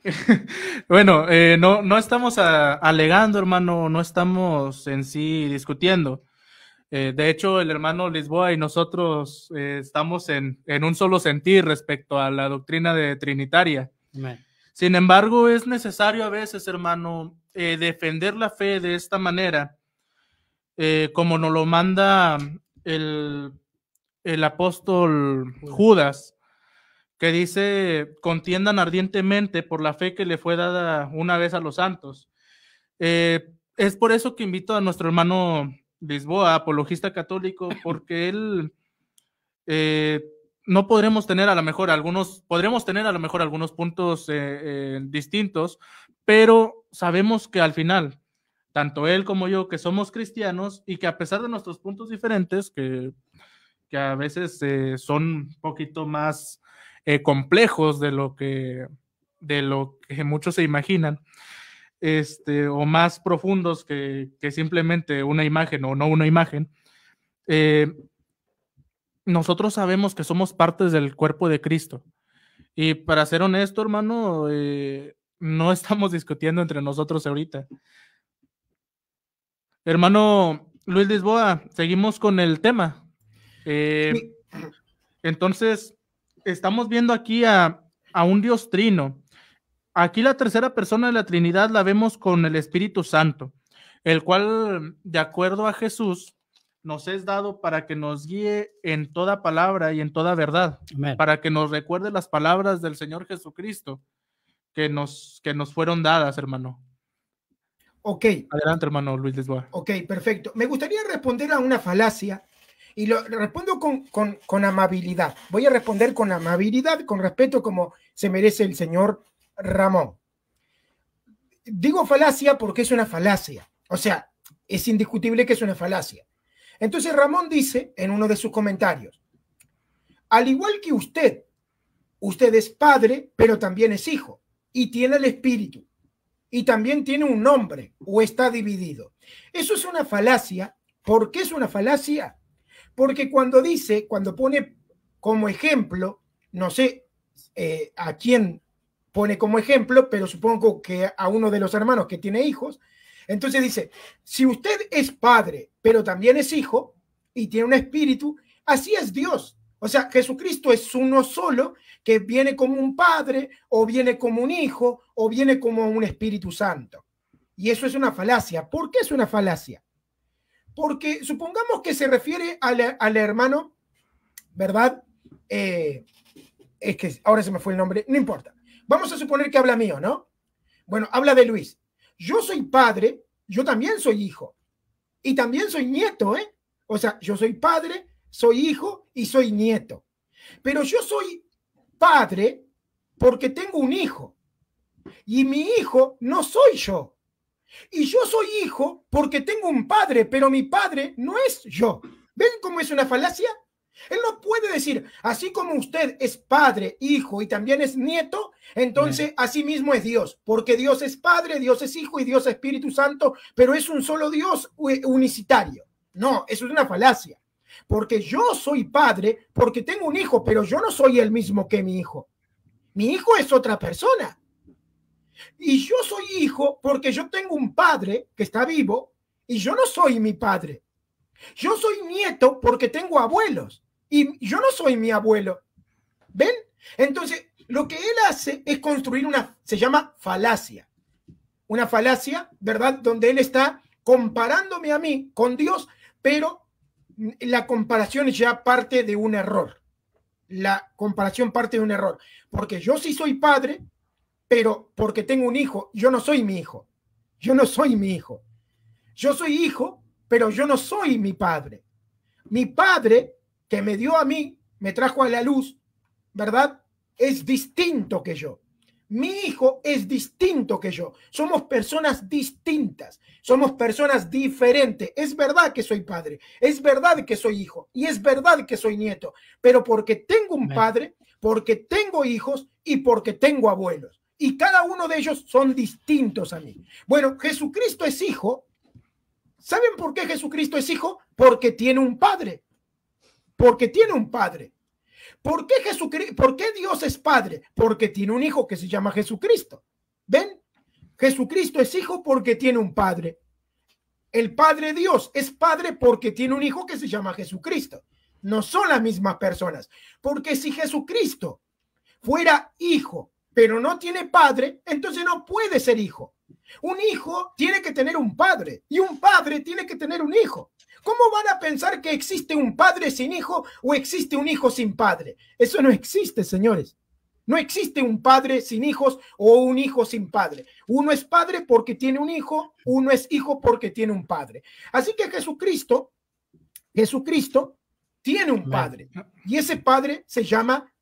bueno, eh, no, no estamos alegando, hermano, no estamos en sí discutiendo. Eh, de hecho, el hermano Lisboa y nosotros eh, estamos en, un solo sentir respecto a la doctrina de Trinitaria. Sin embargo, es necesario a veces, hermano, eh, defender la fe de esta manera, eh, como nos lo manda el, apóstol Judas. que dice, contiendan ardientemente por la fe que le fue dada una vez a los santos. Eh, es por eso que invito a nuestro hermano Lisboa, apologista católico, porque él no podremos tener a lo mejor algunos, podremos tener a lo mejor algunos puntos distintos, pero sabemos que al final, tanto él como yo, que somos cristianos y que a pesar de nuestros puntos diferentes, que, que a veces eh, son un poquito más eh, complejos de lo, que, de lo que muchos se imaginan, este, o más profundos que, simplemente una imagen o no una imagen, eh, nosotros sabemos que somos partes del cuerpo de Cristo. Y para ser honesto, hermano, no estamos discutiendo entre nosotros ahorita. Hermano Luis Lisboa, seguimos con el tema. Eh, entonces, estamos viendo aquí a, un Dios trino. Aquí la tercera persona de la Trinidad la vemos con el Espíritu Santo, el cual, de acuerdo a Jesús, nos es dado para que nos guíe en toda palabra y en toda verdad, para que nos recuerde las palabras del Señor Jesucristo que nos, que nos fueron dadas, hermano. Ok. Adelante, hermano Luis Lisboa. Ok, perfecto. Me gustaría responder a una falacia y lo respondo con, amabilidad. Voy a responder con amabilidad, con respeto, como se merece el señor Ramón. Digo falacia porque es una falacia. O sea, es indiscutible que es una falacia. Entonces Ramón dice en uno de sus comentarios, al igual que usted, usted es padre, pero también es hijo y tiene el espíritu y también tiene un nombre o está dividido. Eso es una falacia. ¿Por qué es una falacia? Porque cuando dice, cuando pone como ejemplo, no sé eh, a quién pone como ejemplo, pero supongo que a uno de los hermanos que tiene hijos, entonces dice, si usted es padre, pero también es hijo y tiene un espíritu, así es Dios. O sea, Jesucristo es uno solo que viene como un padre o viene como un hijo o viene como un Espíritu Santo. Y eso es una falacia. ¿Por qué es una falacia? Porque supongamos que se refiere al, hermano, ¿verdad? Eh, es que ahora se me fue el nombre, no importa. Vamos a suponer que habla mío, ¿no? Bueno, habla de Luis. Yo soy padre, yo también soy hijo y también soy nieto, ¿eh? O sea, yo soy padre, soy hijo y soy nieto. Pero yo soy padre porque tengo un hijo. Y mi hijo no soy yo. Y yo soy hijo porque tengo un padre, pero mi padre no es yo. ¿Ven cómo es una falacia? Él no puede decir, así como usted es padre, hijo y también es nieto, entonces así mismo es Dios, porque Dios es padre, Dios es hijo y Dios es Espíritu Santo, pero es un solo Dios unicitario. No, eso es una falacia porque yo soy padre, porque tengo un hijo, pero yo no soy el mismo que mi hijo. Mi hijo es otra persona. Y yo soy hijo porque yo tengo un padre que está vivo y yo no soy mi padre. Yo soy nieto porque tengo abuelos y yo no soy mi abuelo. ¿Ven? Entonces, lo que él hace es construir una, se llama falacia. Una falacia, ¿verdad? Donde él está comparándome a mí con Dios, pero la comparación ya parte de un error. La comparación parte de un error. Porque yo sí soy padre, pero porque tengo un hijo, yo no soy mi hijo. Yo no soy mi hijo. Yo soy hijo, pero yo no soy mi padre. Mi padre, que me dio a mí, me trajo a la luz, ¿verdad? Es distinto que yo. Mi hijo es distinto que yo. Somos personas distintas. Somos personas diferentes. Es verdad que soy padre. Es verdad que soy hijo. Y es verdad que soy nieto. Pero porque tengo un padre, porque tengo hijos y porque tengo abuelos. Y cada uno de ellos son distintos a mí. Bueno, Jesucristo es hijo. ¿Saben por qué Jesucristo es hijo? Porque tiene un padre. Porque tiene un padre. ¿Por qué, Jesucristo, Dios es Padre? Porque tiene un hijo que se llama Jesucristo. ¿Ven? Jesucristo es hijo porque tiene un Padre. El Padre Dios es Padre porque tiene un hijo que se llama Jesucristo. No son las mismas personas. Porque si Jesucristo fuera hijo, pero no tiene Padre, entonces no puede ser hijo. Un hijo tiene que tener un padre y un padre tiene que tener un hijo. ¿Cómo van a pensar que existe un padre sin hijo o existe un hijo sin padre? Eso no existe, señores. No existe un padre sin hijos o un hijo sin padre. Uno es padre porque tiene un hijo, uno es hijo porque tiene un padre. Así que Jesucristo, Jesucristo tiene un padre y ese padre se llama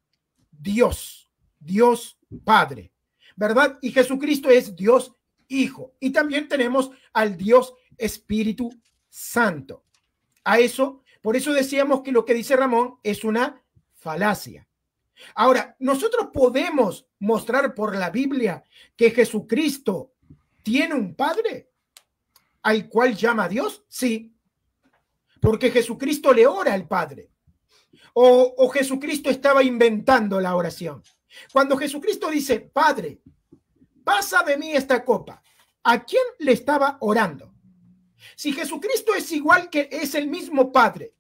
Dios, Dios Padre, ¿verdad? Y Jesucristo es Dios Hijo. Y también tenemos al Dios Espíritu Santo. A eso, por eso decíamos que lo que dice Ramón es una falacia. Ahora, nosotros podemos mostrar por la Biblia que Jesucristo tiene un Padre al cual llama a Dios, sí, porque Jesucristo le ora al Padre. O, o Jesucristo estaba inventando la oración. Cuando Jesucristo dice, Padre, pasa de mí esta copa. ¿A quién le estaba orando? Si Jesucristo es igual que es el mismo Padre,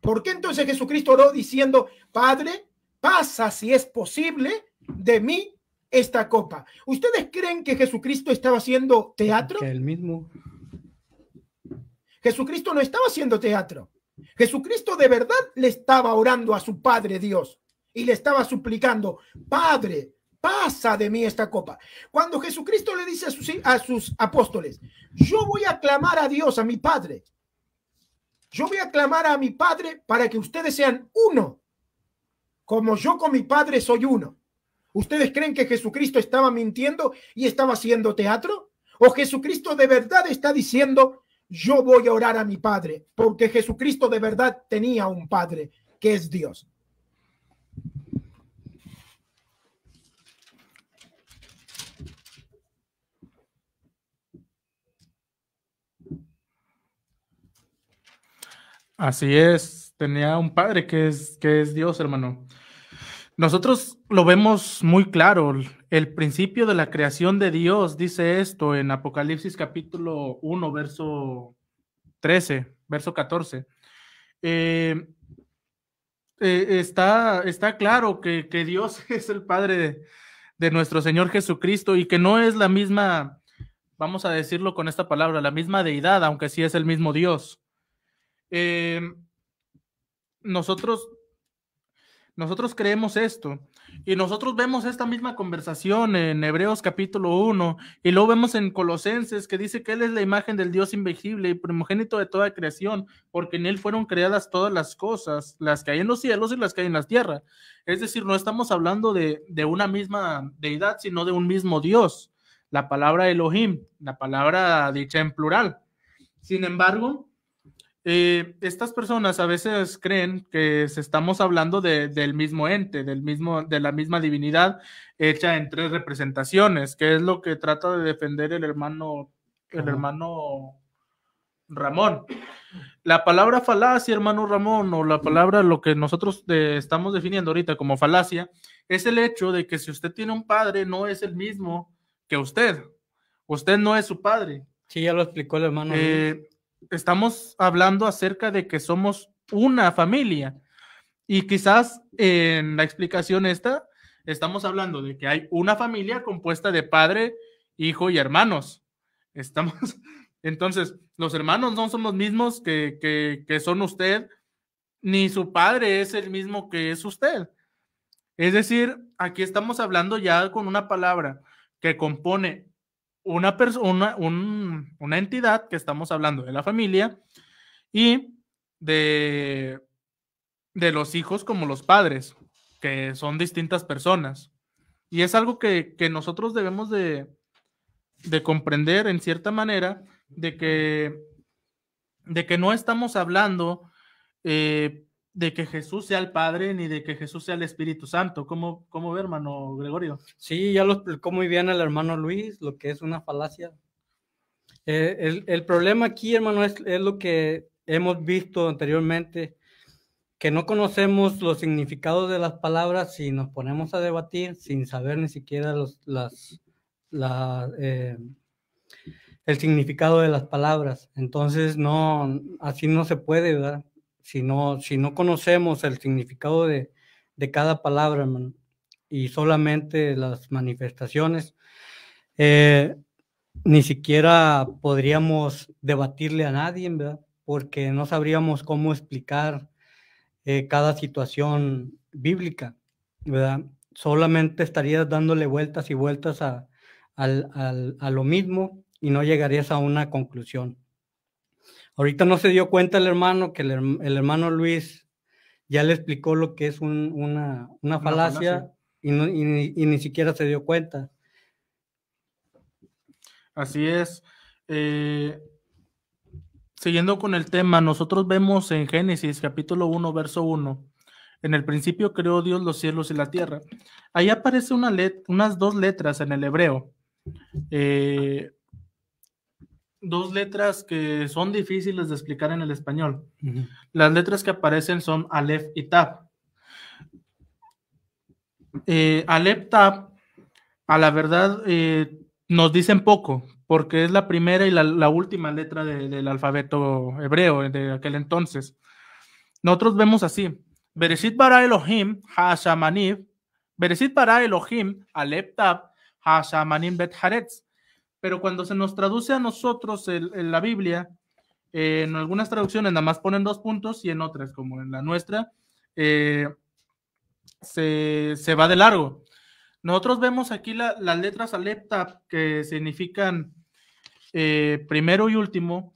¿por qué entonces Jesucristo oró diciendo, Padre, pasa si es posible de mí esta copa? ¿Ustedes creen que Jesucristo estaba haciendo teatro? el mismo. Jesucristo no estaba haciendo teatro. Jesucristo de verdad le estaba orando a su Padre Dios y le estaba suplicando, Padre, pasa de mí esta copa. Cuando Jesucristo le dice a sus, a sus apóstoles, yo voy a clamar a Dios, a mi Padre. Yo voy a clamar a mi Padre para que ustedes sean uno, como yo con mi Padre soy uno. ¿Ustedes creen que Jesucristo estaba mintiendo y estaba haciendo teatro? ¿O Jesucristo de verdad está diciendo, yo voy a orar a mi Padre? Porque Jesucristo de verdad tenía un Padre, que es Dios. Así es, tenía un padre que es, que es Dios, hermano. Nosotros lo vemos muy claro. El principio de la creación de Dios dice esto en Apocalipsis capítulo 1, verso 13, verso 14. Eh, eh, está, está claro que, Dios es el Padre de, de nuestro Señor Jesucristo y que no es la misma, vamos a decirlo con esta palabra, la misma deidad, aunque sí es el mismo Dios. Em, nosotros, nosotros creemos esto y nosotros vemos esta misma conversación en Hebreos capítulo 1 y luego vemos en Colosenses que dice que Él es la imagen del Dios invejible y primogénito de toda creación, porque en Él fueron creadas todas las cosas, las que hay en los cielos y las que hay en la tierra. Es decir, no estamos hablando de, de una misma deidad, sino de un mismo Dios. La palabra Elohim, la palabra dicha en plural. Sin embargo, eh, estas personas a veces creen que estamos hablando del mismo ente, del mismo, de la misma divinidad hecha en tres representaciones, que es lo que trata de defender el hermano, el hermano Ramón. La palabra falacia, hermano Ramón, o la palabra lo que nosotros estamos definiendo ahorita como falacia, es el hecho de que si usted tiene un padre, no es el mismo que usted. Usted no es su padre. Sí, ya lo explicó el hermano estamos hablando acerca de que somos una familia. Y quizás en la explicación esta, estamos hablando de que hay una familia compuesta de padre, hijo y hermanos. Estamos, entonces, los hermanos no son los mismos que, que, que son usted, ni su padre es el mismo que es usted. Es decir, aquí estamos hablando ya con una palabra que compone una, persona, una entidad que estamos hablando de la familia y de, de los hijos como los padres, que son distintas personas. Y es algo que, nosotros debemos de, comprender en cierta manera, de que, de que no estamos hablando eh, de que Jesús sea el Padre ni de que Jesús sea el Espíritu Santo. ¿Cómo, ve, hermano Gregorio? Sí, ya lo explicó muy bien el hermano Luis, lo que es una falacia. Eh, el, problema aquí, hermano, es, lo que hemos visto anteriormente, que no conocemos los significados de las palabras si nos ponemos a debatir sin saber ni siquiera los, las, la, eh, el significado de las palabras. Entonces, no, así no se puede, ¿verdad? si no, conocemos el significado de, cada palabra, y solamente las manifestaciones, eh, ni siquiera podríamos debatirle a nadie, ¿verdad? Porque no sabríamos cómo explicar eh, cada situación bíblica, ¿verdad? Solamente estarías dándole vueltas y vueltas a lo mismo y no llegarías a una conclusión. Ahorita no se dio cuenta el hermano que el, hermano Luis ya le explicó lo que es una, falacia, Y, ni siquiera se dio cuenta. Así es. Eh, siguiendo con el tema, nosotros vemos en Génesis capítulo 1, verso 1, en el principio creó Dios los cielos y la tierra. Ahí aparece unas dos letras en el hebreo. Eh, dos letras que son difíciles de explicar en el español. Las letras que aparecen son Alef y Tab. Eh, Tab, a la verdad, eh, nos dicen poco, porque es la primera y la, última letra del alfabeto hebreo de aquel entonces. Nosotros vemos así: Bereshit bara Elohim, ha shamaniv. Bereshit bara Elohim, Aleph Tab, ha-shamanim Bet Haretz pero cuando se nos traduce a nosotros en la Biblia, eh, en algunas traducciones nada más ponen dos puntos y en otras, como en la nuestra, eh, se, va de largo. Nosotros vemos aquí las letras alepta que significan eh, primero y último.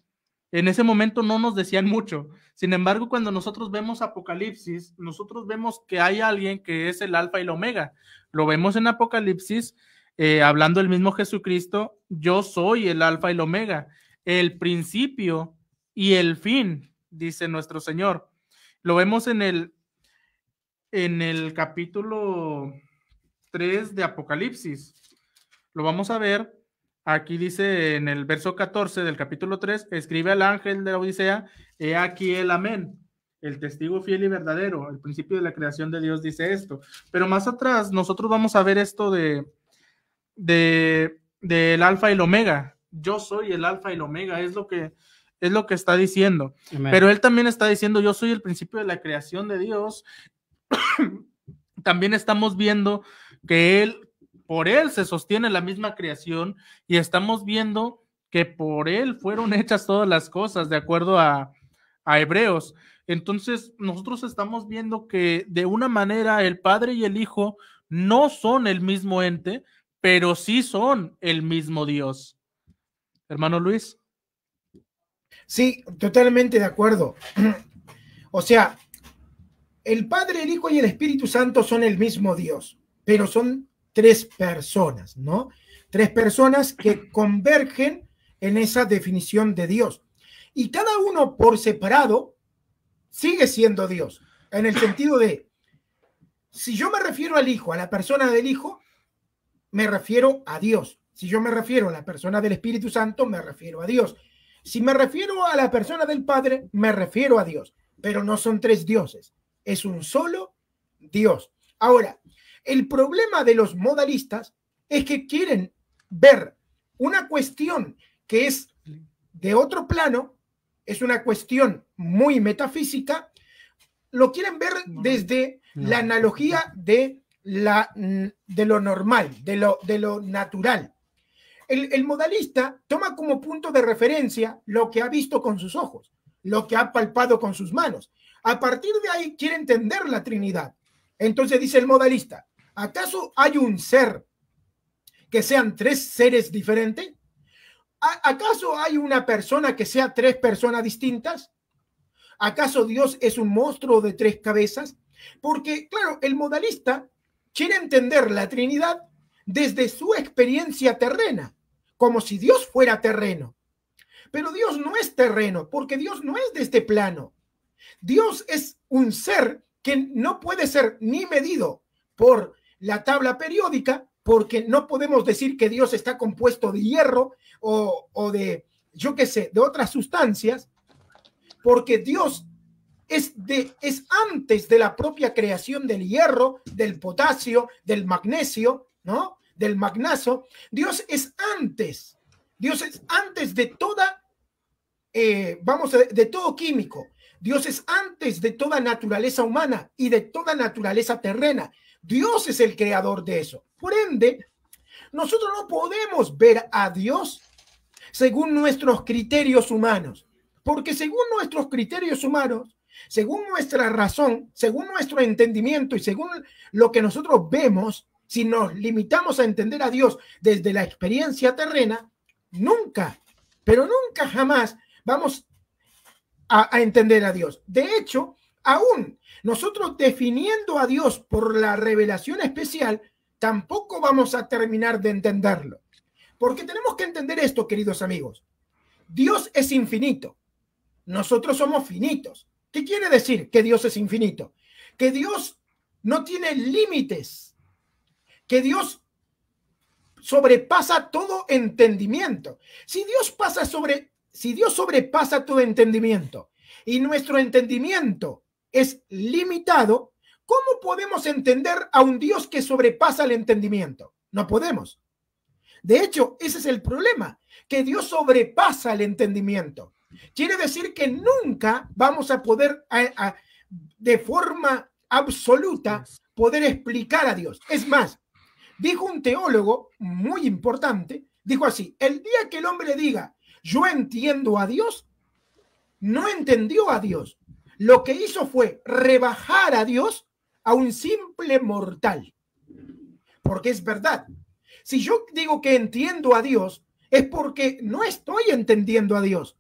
En ese momento no nos decían mucho. Sin embargo, cuando nosotros vemos Apocalipsis, nosotros vemos que hay alguien que es el alfa y el omega. Lo vemos en Apocalipsis eh, hablando el mismo Jesucristo, yo soy el alfa y el omega, el principio y el fin, dice nuestro Señor. Lo vemos en el, en el capítulo 3 de Apocalipsis. Lo vamos a ver. Aquí dice en el verso 14 del capítulo 3, escribe al ángel de la Odisea, he aquí el amén, el testigo fiel y verdadero, el principio de la creación de Dios dice esto. Pero más atrás nosotros vamos a ver esto de, de, del alfa y el omega. Yo soy el alfa y el omega, es lo que, es lo que está diciendo. Pero él también está diciendo, yo soy el principio de la creación de Dios. también estamos viendo que él, por él se sostiene la misma creación y estamos viendo que por él fueron hechas todas las cosas, de acuerdo a, a Hebreos. Entonces, nosotros estamos viendo que de una manera el Padre y el Hijo no son el mismo ente, pero sí son el mismo Dios. Hermano Luis. Sí, totalmente de acuerdo. O sea, el Padre, el Hijo y el Espíritu Santo son el mismo Dios, pero son tres personas, ¿no? Tres personas que convergen en esa definición de Dios. Y cada uno por separado sigue siendo Dios, en el sentido de, si yo me refiero al Hijo, a la persona del Hijo, me refiero a Dios. Si yo me refiero a la persona del Espíritu Santo, me refiero a Dios. Si me refiero a la persona del Padre, me refiero a Dios. Pero no son tres dioses, es un solo Dios. Ahora, el problema de los modalistas es que quieren ver una cuestión que es de otro plano, es una cuestión muy metafísica, lo quieren ver desde la analogía de la, mm, de lo normal, de lo, de lo natural. El, el modalista toma como punto de referencia lo que ha visto con sus ojos, lo que ha palpado con sus manos. A partir de ahí quiere entender la Trinidad. Entonces dice el modalista, ¿acaso hay un ser que sean tres seres diferentes? ¿Acaso hay una persona que sea tres personas distintas? ¿Acaso Dios es un monstruo de tres cabezas? Porque, claro, el modalista quiere entender la Trinidad desde su experiencia terrena, como si Dios fuera terreno. Pero Dios no es terreno, porque Dios no es de este plano. Dios es un ser que no puede ser ni medido por la tabla periódica, porque no podemos decir que Dios está compuesto de hierro o, de, yo qué sé, de otras sustancias, porque Dios es, de, es antes de la propia creación del hierro, del potasio, del magnesio, ¿no? Del magnaso. Dios es antes. Dios es antes de toda, eh, vamos, de todo químico. Dios es antes de toda naturaleza humana y de toda naturaleza terrena. Dios es el creador de eso. Por ende, nosotros no podemos ver a Dios según nuestros criterios humanos, porque según nuestros criterios humanos, según nuestra razón, según nuestro entendimiento y según lo que nosotros vemos, si nos limitamos a entender a Dios desde la experiencia terrena, nunca, pero nunca jamás vamos a, entender a Dios. De hecho, aún nosotros definiendo a Dios por la revelación especial, tampoco vamos a terminar de entenderlo. Porque tenemos que entender esto, queridos amigos. Dios es infinito. Nosotros somos finitos. ¿Qué quiere decir que Dios es infinito? Que Dios no tiene límites, que Dios sobrepasa todo entendimiento. Si Dios pasa sobre, si Dios sobrepasa todo entendimiento y nuestro entendimiento es limitado, ¿cómo podemos entender a un Dios que sobrepasa el entendimiento? No podemos. De hecho, ese es el problema, que Dios sobrepasa el entendimiento. Quiere decir que nunca vamos a poder de forma absoluta poder explicar a Dios. Es más, dijo un teólogo muy importante, dijo así, el día que el hombre diga, yo entiendo a Dios, no entendió a Dios. Lo que hizo fue rebajar a Dios a un simple mortal. Porque es verdad. Si yo digo que entiendo a Dios, es porque no estoy entendiendo a Dios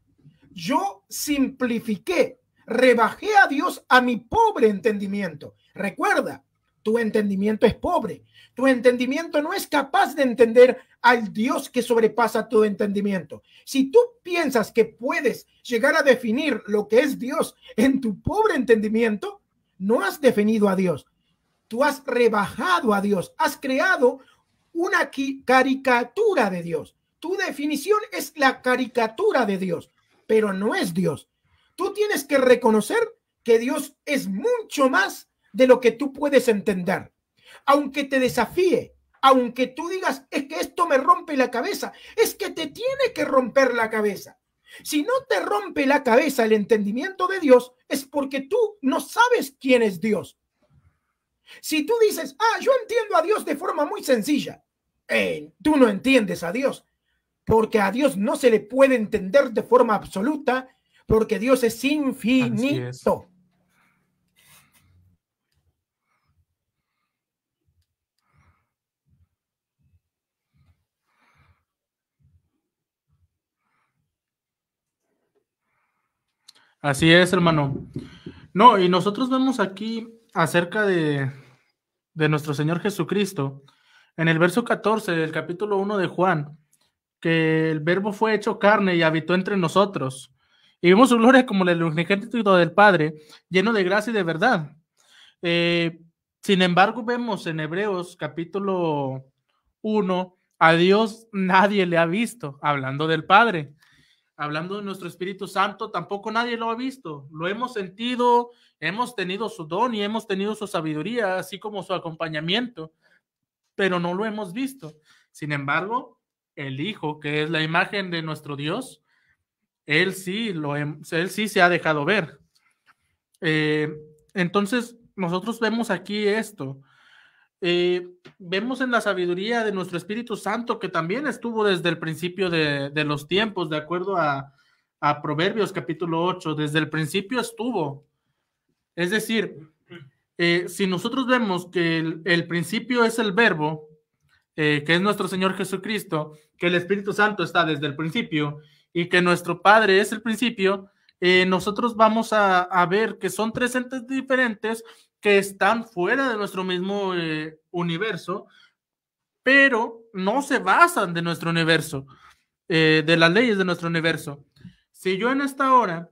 yo simplifiqué, rebajé a Dios a mi pobre entendimiento. Recuerda, tu entendimiento es pobre. Tu entendimiento no es capaz de entender al Dios que sobrepasa tu entendimiento. Si tú piensas que puedes llegar a definir lo que es Dios en tu pobre entendimiento, no has definido a Dios. Tú has rebajado a Dios, has creado una caricatura de Dios. Tu definición es la caricatura de Dios pero no es Dios. Tú tienes que reconocer que Dios es mucho más de lo que tú puedes entender. Aunque te desafíe, aunque tú digas, es que esto me rompe la cabeza, es que te tiene que romper la cabeza. Si no te rompe la cabeza el entendimiento de Dios, es porque tú no sabes quién es Dios. Si tú dices, ah, yo entiendo a Dios de forma muy sencilla, eh, tú no entiendes a Dios porque a Dios no se le puede entender de forma absoluta, porque Dios es infinito. Así es, hermano. No, y nosotros vemos aquí acerca de, de, nuestro Señor Jesucristo, en el verso 14 del capítulo 1 de Juan, que el verbo fue hecho carne y habitó entre nosotros. Y vimos su gloria como el todo del Padre, lleno de gracia y de verdad. Eh, sin embargo, vemos en Hebreos capítulo 1, a Dios nadie le ha visto, hablando del Padre, hablando de nuestro Espíritu Santo, tampoco nadie lo ha visto. Lo hemos sentido, hemos tenido su don y hemos tenido su sabiduría, así como su acompañamiento, pero no lo hemos visto. Sin embargo, el Hijo, que es la imagen de nuestro Dios, él sí, lo, él sí se ha dejado ver. Eh, entonces, nosotros vemos aquí esto. Eh, vemos en la sabiduría de nuestro Espíritu Santo, que también estuvo desde el principio de, los tiempos, de acuerdo a, a Proverbios capítulo 8, desde el principio estuvo. Es decir, eh, si nosotros vemos que el, principio es el verbo, eh, que es nuestro Señor Jesucristo, que el Espíritu Santo está desde el principio y que nuestro Padre es el principio, eh, nosotros vamos a, ver que son tres entes diferentes que están fuera de nuestro mismo eh, universo, pero no se basan de nuestro universo, de las leyes de nuestro universo. Si yo en esta hora,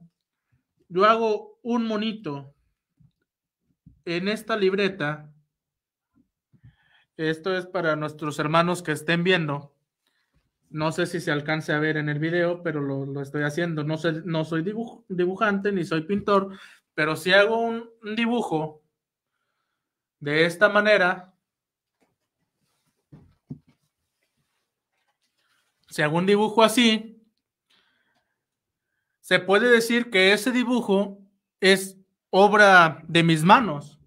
yo hago un monito en esta libreta, esto es para nuestros hermanos que estén viendo. No sé si se alcance a ver en el video, pero lo, estoy haciendo. No, sé, no soy dibujante ni soy pintor, pero si hago un, un dibujo de esta manera, si hago un dibujo así, se puede decir que ese dibujo es obra de mis manos.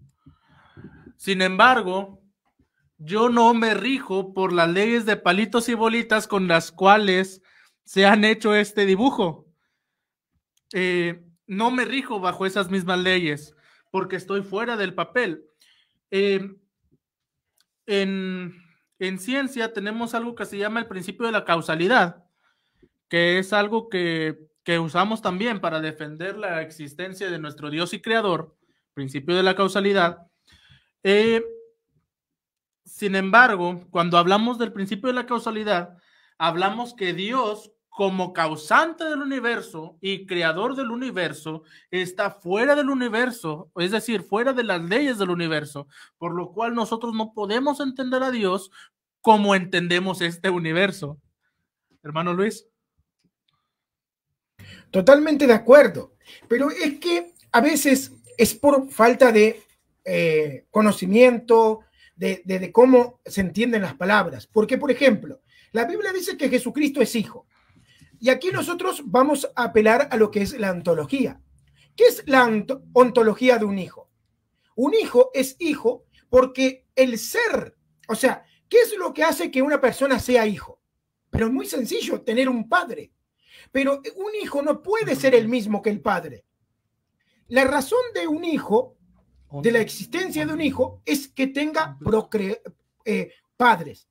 Sin embargo, yo no me rijo por las leyes de palitos y bolitas con las cuales se han hecho este dibujo. Eh, no me rijo bajo esas mismas leyes porque estoy fuera del papel. Em, en, ciencia tenemos algo que se llama el principio de la causalidad, que es algo que, usamos también para defender la existencia de nuestro Dios y Creador, principio de la causalidad. Eh, sin embargo, cuando hablamos del principio de la causalidad, hablamos que Dios como causante del universo y creador del universo, está fuera del universo, es decir, fuera de las leyes del universo, por lo cual nosotros no podemos entender a Dios como entendemos este universo. Hermano Luis. Totalmente de acuerdo, pero es que a veces es por falta de eh, conocimiento, de, cómo se entienden las palabras. Porque, por ejemplo, la Biblia dice que Jesucristo es hijo. Y aquí nosotros vamos a apelar a lo que es la ontología. ¿Qué es la ontología de un hijo? Un hijo es hijo porque el ser, o sea, ¿qué es lo que hace que una persona sea hijo? Pero es muy sencillo tener un padre. Pero un hijo no puede ser el mismo que el padre. La razón de un hijo de la existencia de un hijo es que tenga eh, padres.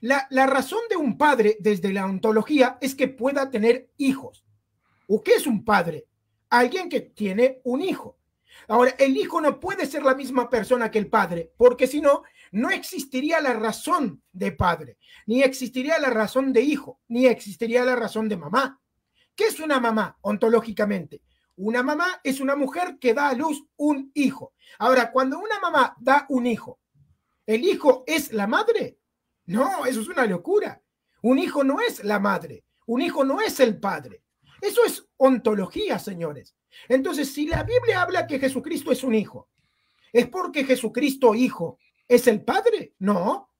La, la, razón de un padre desde la ontología es que pueda tener hijos. ¿O qué es un padre? Alguien que tiene un hijo. Ahora, el hijo no puede ser la misma persona que el padre, porque si no, no existiría la razón de padre, ni existiría la razón de hijo, ni existiría la razón de mamá. ¿Qué es una mamá ontológicamente? Una mamá es una mujer que da a luz un hijo. Ahora, cuando una mamá da un hijo, ¿el hijo es la madre? No, eso es una locura. Un hijo no es la madre, un hijo no es el padre. Eso es ontología, señores. Entonces, si la Biblia habla que Jesucristo es un hijo, ¿es porque Jesucristo hijo es el padre? No.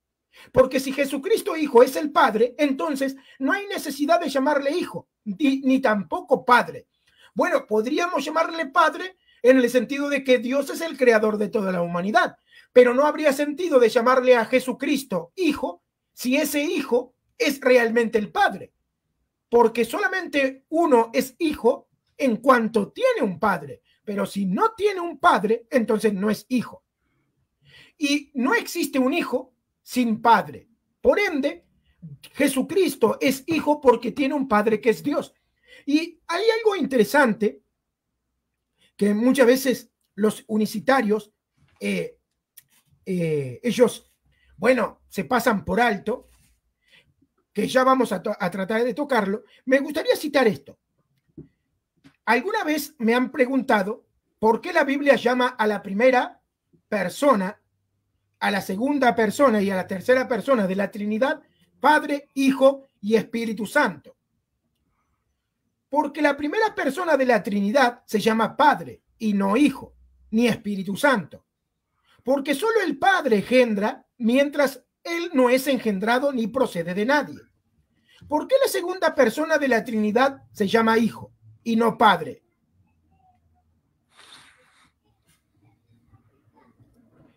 Porque si Jesucristo hijo es el padre, entonces no hay necesidad de llamarle hijo, ni, tampoco padre, bueno, podríamos llamarle Padre en el sentido de que Dios es el creador de toda la humanidad, pero no habría sentido de llamarle a Jesucristo Hijo si ese Hijo es realmente el Padre, porque solamente uno es Hijo en cuanto tiene un Padre, pero si no tiene un Padre, entonces no es Hijo. Y no existe un Hijo sin Padre. Por ende, Jesucristo es Hijo porque tiene un Padre que es Dios. Y hay algo interesante que muchas veces los unicitarios, eh, eh, ellos, bueno, se pasan por alto, que ya vamos a tratar de tocarlo. Me gustaría citar esto. Alguna vez me han preguntado por qué la Biblia llama a la primera persona, a la segunda persona y a la tercera persona de la Trinidad, Padre, Hijo y Espíritu Santo. Porque la primera persona de la Trinidad se llama Padre y no Hijo, ni Espíritu Santo. Porque solo el Padre engendra mientras Él no es engendrado ni procede de nadie. ¿Por qué la segunda persona de la Trinidad se llama Hijo y no Padre?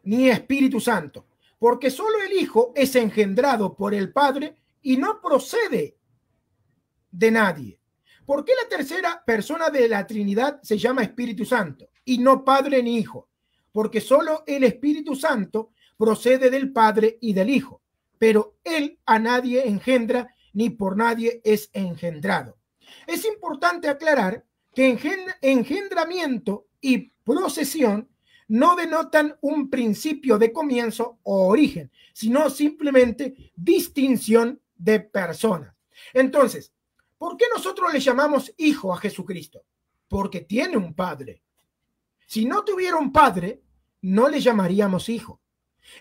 Ni Espíritu Santo. Porque solo el Hijo es engendrado por el Padre y no procede de nadie. ¿Por qué la tercera persona de la Trinidad se llama Espíritu Santo y no Padre ni Hijo? Porque solo el Espíritu Santo procede del Padre y del Hijo, pero Él a nadie engendra ni por nadie es engendrado. Es importante aclarar que engendramiento y procesión no denotan un principio de comienzo o origen, sino simplemente distinción de personas. Entonces, ¿Por qué nosotros le llamamos hijo a Jesucristo? Porque tiene un padre. Si no tuviera un padre, no le llamaríamos hijo.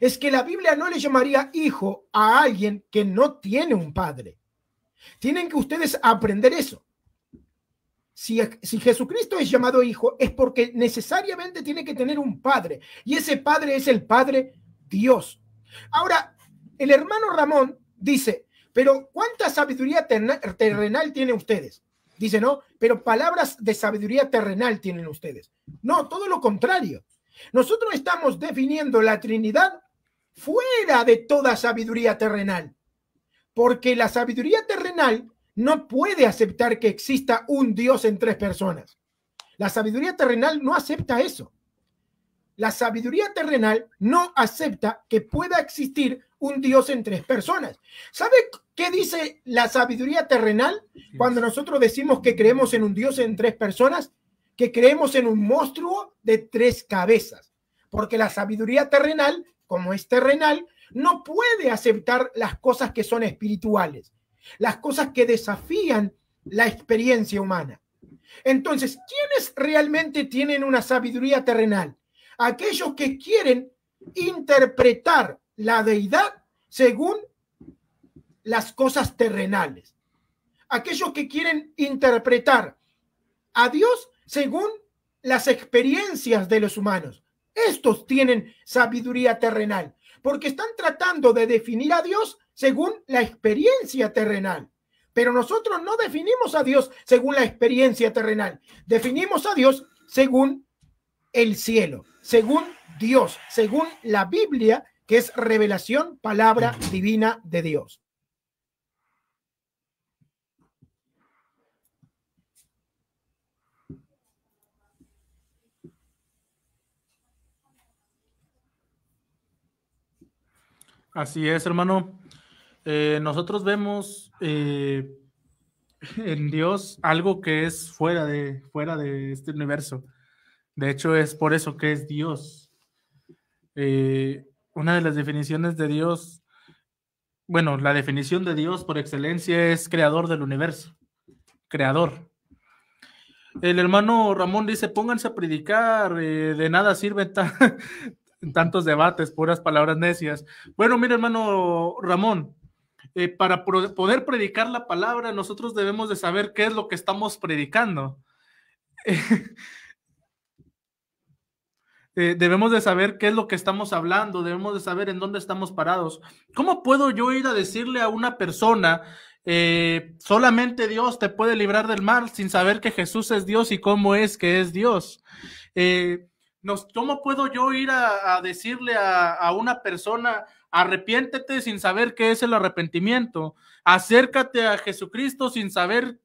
Es que la Biblia no le llamaría hijo a alguien que no tiene un padre. Tienen que ustedes aprender eso. Si, si, Jesucristo es llamado hijo, es porque necesariamente tiene que tener un padre. Y ese padre es el Padre Dios. Ahora, el hermano Ramón dice, pero ¿cuánta sabiduría terrenal tienen ustedes? Dice, no, pero palabras de sabiduría terrenal tienen ustedes. No, todo lo contrario. Nosotros estamos definiendo la Trinidad fuera de toda sabiduría terrenal, porque la sabiduría terrenal no puede aceptar que exista un Dios en tres personas. La sabiduría terrenal no acepta eso. La sabiduría terrenal no acepta que pueda existir un Dios en tres personas. ¿Sabe ¿Qué dice la sabiduría terrenal cuando nosotros decimos que creemos en un Dios en tres personas? Que creemos en un monstruo de tres cabezas. Porque la sabiduría terrenal, como es terrenal, no puede aceptar las cosas que son espirituales, las cosas que desafían la experiencia humana. Entonces, ¿quiénes realmente tienen una sabiduría terrenal? Aquellos que quieren interpretar la deidad según las cosas terrenales. Aquellos que quieren interpretar a Dios según las experiencias de los humanos. Estos tienen sabiduría terrenal, porque están tratando de definir a Dios según la experiencia terrenal. Pero nosotros no definimos a Dios según la experiencia terrenal, definimos a Dios según el cielo, según Dios, según la Biblia, que es revelación, palabra divina de Dios. Así es, hermano. Eh, nosotros vemos eh, en Dios algo que es fuera de, fuera de este universo. De hecho, es por eso que es Dios. Eh, una de las definiciones de Dios, bueno, la definición de Dios por excelencia es creador del universo, creador. El hermano Ramón dice, pónganse a predicar, de nada sirve. en tantos debates, puras palabras necias. Bueno, mira, hermano Ramón, eh, para poder predicar la palabra, nosotros debemos de saber qué es lo que estamos predicando. Eh, debemos de saber qué es lo que estamos hablando, debemos de saber en dónde estamos parados. ¿Cómo puedo yo ir a decirle a una persona, eh, solamente Dios te puede librar del mal sin saber que Jesús es Dios y cómo es que es Dios? ¿Cómo puedo yo ir a, decirle a, una persona, arrepiéntete sin saber qué es el arrepentimiento? Acércate a Jesucristo sin saber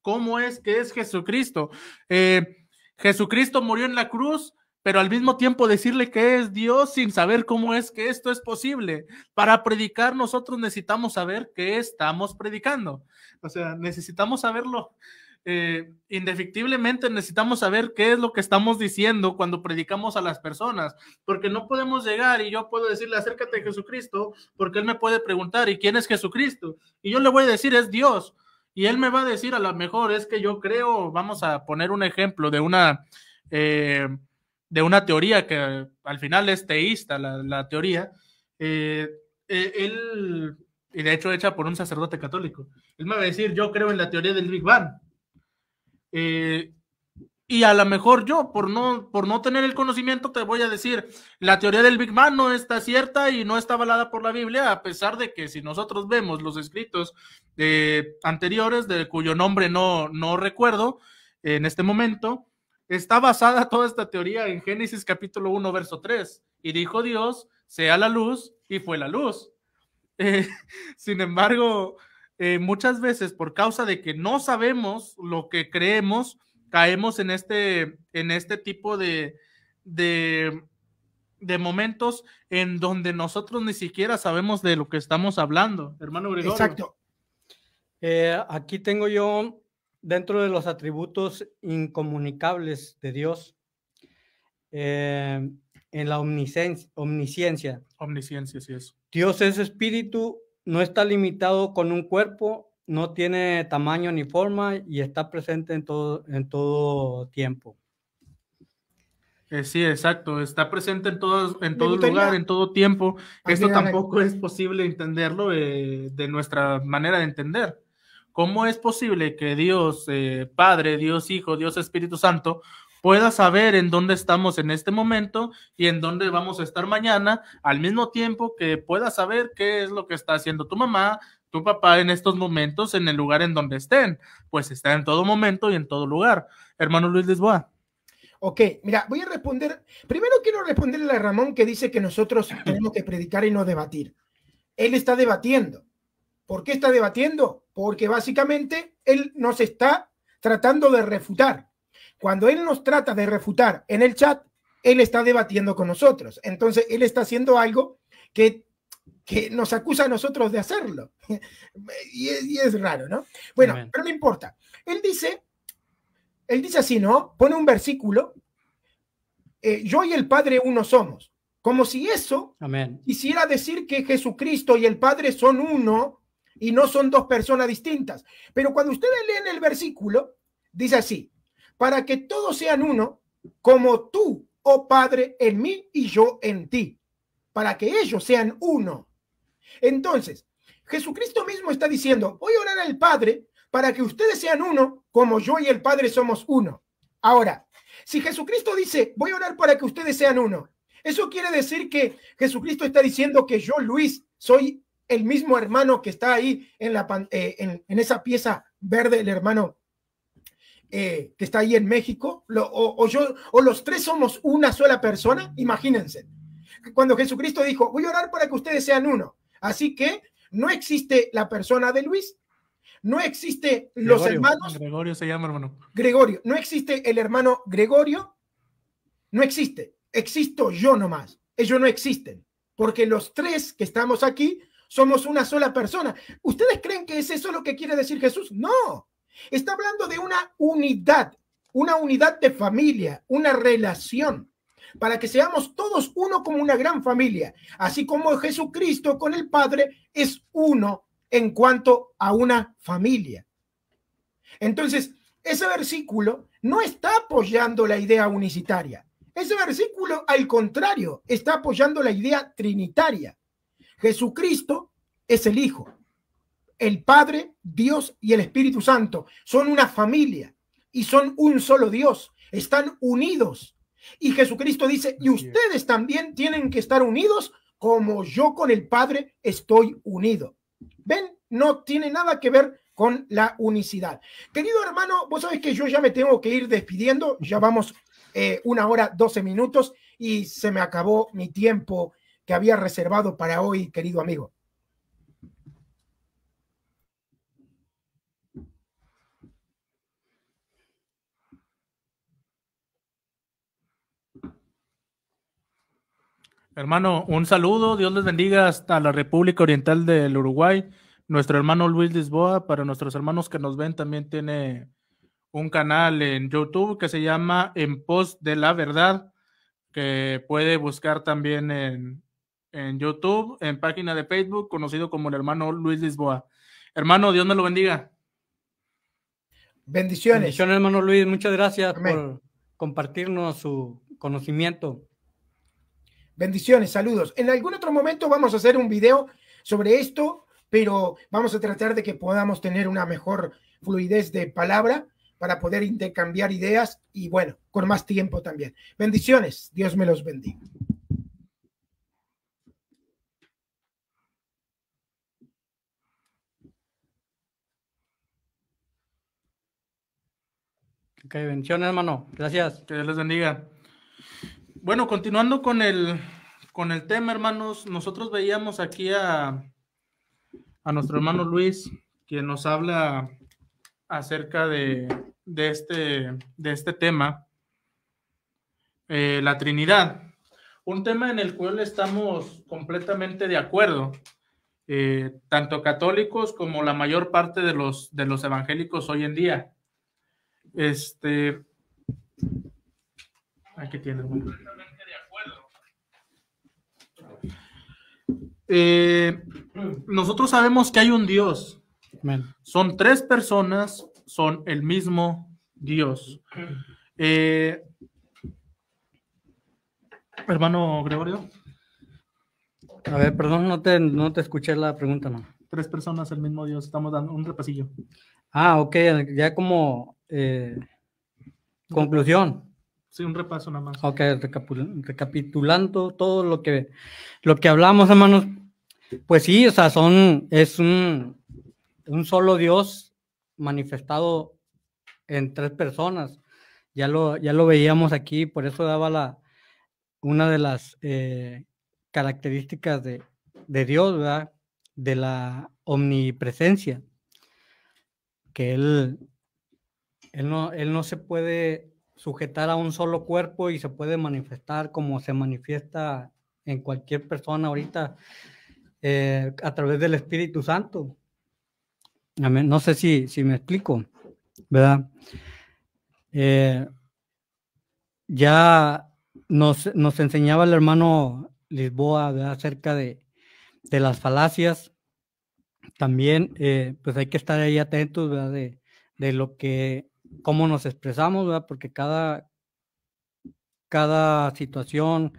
cómo es que es Jesucristo. Eh, Jesucristo murió en la cruz, pero al mismo tiempo decirle que es Dios sin saber cómo es que esto es posible. Para predicar nosotros necesitamos saber qué estamos predicando. O sea, necesitamos saberlo. Eh, indefectiblemente necesitamos saber qué es lo que estamos diciendo cuando predicamos a las personas, porque no podemos llegar y yo puedo decirle acércate a Jesucristo, porque él me puede preguntar, ¿y quién es Jesucristo? Y yo le voy a decir, es Dios. Y él me va a decir, a lo mejor es que yo creo, vamos a poner un ejemplo de una, eh, de una teoría que al final es teísta, la, teoría. Eh, él, y de hecho hecha por un sacerdote católico, él me va a decir, yo creo en la teoría del Big Bang. Eh, y a lo mejor yo, por no, por no tener el conocimiento, te voy a decir, la teoría del Big man no está cierta y no está avalada por la Biblia, a pesar de que si nosotros vemos los escritos eh, anteriores, de cuyo nombre no, no recuerdo en este momento, está basada toda esta teoría en Génesis capítulo 1, verso 3. Y dijo Dios, sea la luz, y fue la luz. Eh, sin embargo, eh, muchas veces por causa de que no sabemos lo que creemos, caemos en este, en este tipo de, momentos en donde nosotros ni siquiera sabemos de lo que estamos hablando, hermano Gregorio. Exacto. Eh, aquí tengo yo dentro de los atributos incomunicables de Dios, eh, en la omnisciencia. Omnisciencia, omnisciencia sí es. Dios es espíritu no está limitado con un cuerpo, no tiene tamaño ni forma y está presente en todo, en todo tiempo. Eh, sí, exacto, está presente en, todos, en todo lugar, en todo tiempo. Ah, Esto tampoco es posible entenderlo eh, de nuestra manera de entender. ¿Cómo es posible que Dios, eh, Padre, Dios Hijo, Dios Espíritu Santo, pueda saber en dónde estamos en este momento y en dónde vamos a estar mañana, al mismo tiempo que pueda saber qué es lo que está haciendo tu mamá, tu papá en estos momentos, en el lugar en donde estén, pues está en todo momento y en todo lugar. Hermano Luis Lisboa. Ok, mira, voy a responder, primero quiero responderle a Ramón que dice que nosotros tenemos que predicar y no debatir. Él está debatiendo. ¿Por qué está debatiendo? Porque básicamente él nos está tratando de refutar. Cuando él nos trata de refutar en el chat, él está debatiendo con nosotros. Entonces, él está haciendo algo que, nos acusa a nosotros de hacerlo. y, es, raro, ¿no? Bueno, pero no importa. Él dice, él dice así, ¿no? Pone un versículo, eh, yo y el Padre uno somos. Como si eso quisiera decir que Jesucristo y el Padre son uno y no son dos personas distintas. Pero cuando ustedes leen el versículo, dice así, para que todos sean uno, como tú, oh Padre, en mí y yo en ti, para que ellos sean uno. Entonces, Jesucristo mismo está diciendo, voy a orar al Padre para que ustedes sean uno, como yo y el Padre somos uno. Ahora, si Jesucristo dice, voy a orar para que ustedes sean uno, eso quiere decir que Jesucristo está diciendo que yo, Luis, soy el mismo hermano que está ahí en, la, eh, en esa pieza verde, el hermano eh, que está ahí en México, o, yo, o los tres somos una sola persona, imagínense. Cuando Jesucristo dijo, voy a orar para que ustedes sean uno. Así que no existe la persona de Luis, no existe los hermanos. Gregorio se llama hermano. Gregorio, no existe el hermano Gregorio, no existe. Existo yo nomás. Ellos no existen, porque los tres que estamos aquí somos una sola persona. ¿Ustedes creen que es eso lo que quiere decir Jesús? No, Está hablando de una unidad, una unidad de familia, una relación, para que seamos todos uno como una gran familia, así como Jesucristo con el Padre es uno en cuanto a una familia. Entonces, ese versículo no está apoyando la idea unicitaria. Ese versículo, al contrario, está apoyando la idea trinitaria. Jesucristo es el Hijo el Padre, Dios y el Espíritu Santo. Son una familia y son un solo Dios. Están unidos. Y Jesucristo dice, y ustedes también tienen que estar unidos como yo con el Padre estoy unido. ¿Ven? No tiene nada que ver con la unicidad. Querido hermano, vos sabés que yo ya me tengo que ir despidiendo. Ya vamos eh, una hora, doce minutos y se me acabó mi tiempo que había reservado para hoy, querido amigo. Hermano, un saludo, Dios les bendiga hasta la República Oriental del Uruguay. Nuestro hermano Luis Lisboa, para nuestros hermanos que nos ven, también tiene un canal en YouTube que se llama En Pos de la Verdad, que puede buscar también en, YouTube, en página de Facebook, conocido como el hermano Luis Lisboa. Hermano, Dios me lo bendiga. Bendiciones. Bendiciones, hermano Luis. Muchas gracias por compartirnos su conocimiento. Bendiciones, saludos. En algún otro momento vamos a hacer un video sobre esto, pero vamos a tratar de que podamos tener una mejor fluidez de palabra para poder intercambiar ideas y bueno, con más tiempo también. Bendiciones, Dios me los bendiga. Ok, bendiciones, hermano. Gracias. Que Dios les bendiga. Bueno, continuando con el, con el tema, hermanos, nosotros veíamos aquí a, a nuestro hermano Luis, quien nos habla acerca de, este, de este tema, eh, la Trinidad. Un tema en el cual estamos completamente de acuerdo, eh, tanto católicos como la mayor parte de los, de los evangélicos hoy en día. Este, Aquí de Eh, nosotros sabemos que hay un Dios. Son tres personas, son el mismo Dios. Eh, hermano Gregorio. A ver, perdón, no te, no te escuché la pregunta, no. Tres personas, el mismo Dios, estamos dando un repasillo. Ah, ok, ya como eh, conclusión. Sí, un repaso nada más. Ok, recapitulando todo lo que, lo que hablamos, hermanos. Pues sí, o sea, son, es un, solo Dios manifestado en tres personas. Ya lo, ya lo veíamos aquí, por eso daba la, una de las eh, características de, Dios, ¿verdad? De la omnipresencia. Que Él, él, no, él no se puede sujetar a un solo cuerpo y se puede manifestar como se manifiesta en cualquier persona ahorita eh, a través del Espíritu Santo. No sé si, si me explico, ¿verdad? Eh, ya nos, nos, enseñaba el hermano Lisboa acerca de, de, las falacias. También, eh, pues hay que estar ahí atentos ¿verdad? De, de lo que cómo nos expresamos, ¿verdad? Porque cada, cada situación,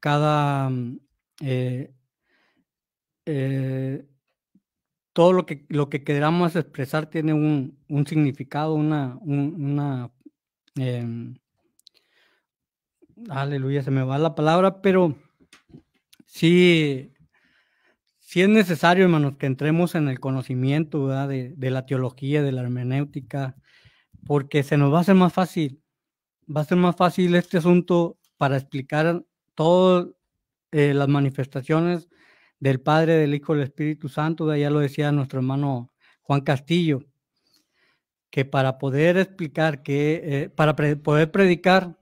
cada... Mm, eh, eh, todo lo que, lo que queramos expresar tiene un, significado, una... Em, aleluya, se me va la palabra, pero sí, sí es necesario, hermanos, que entremos en el conocimiento de la teología, de la hermenéutica, porque se nos va a hacer más fácil, va a ser más fácil este asunto para explicar todas eh, las manifestaciones del Padre, del Hijo, del Espíritu Santo, ya lo decía nuestro hermano Juan Castillo, que para poder explicar que, eh, para poder predicar,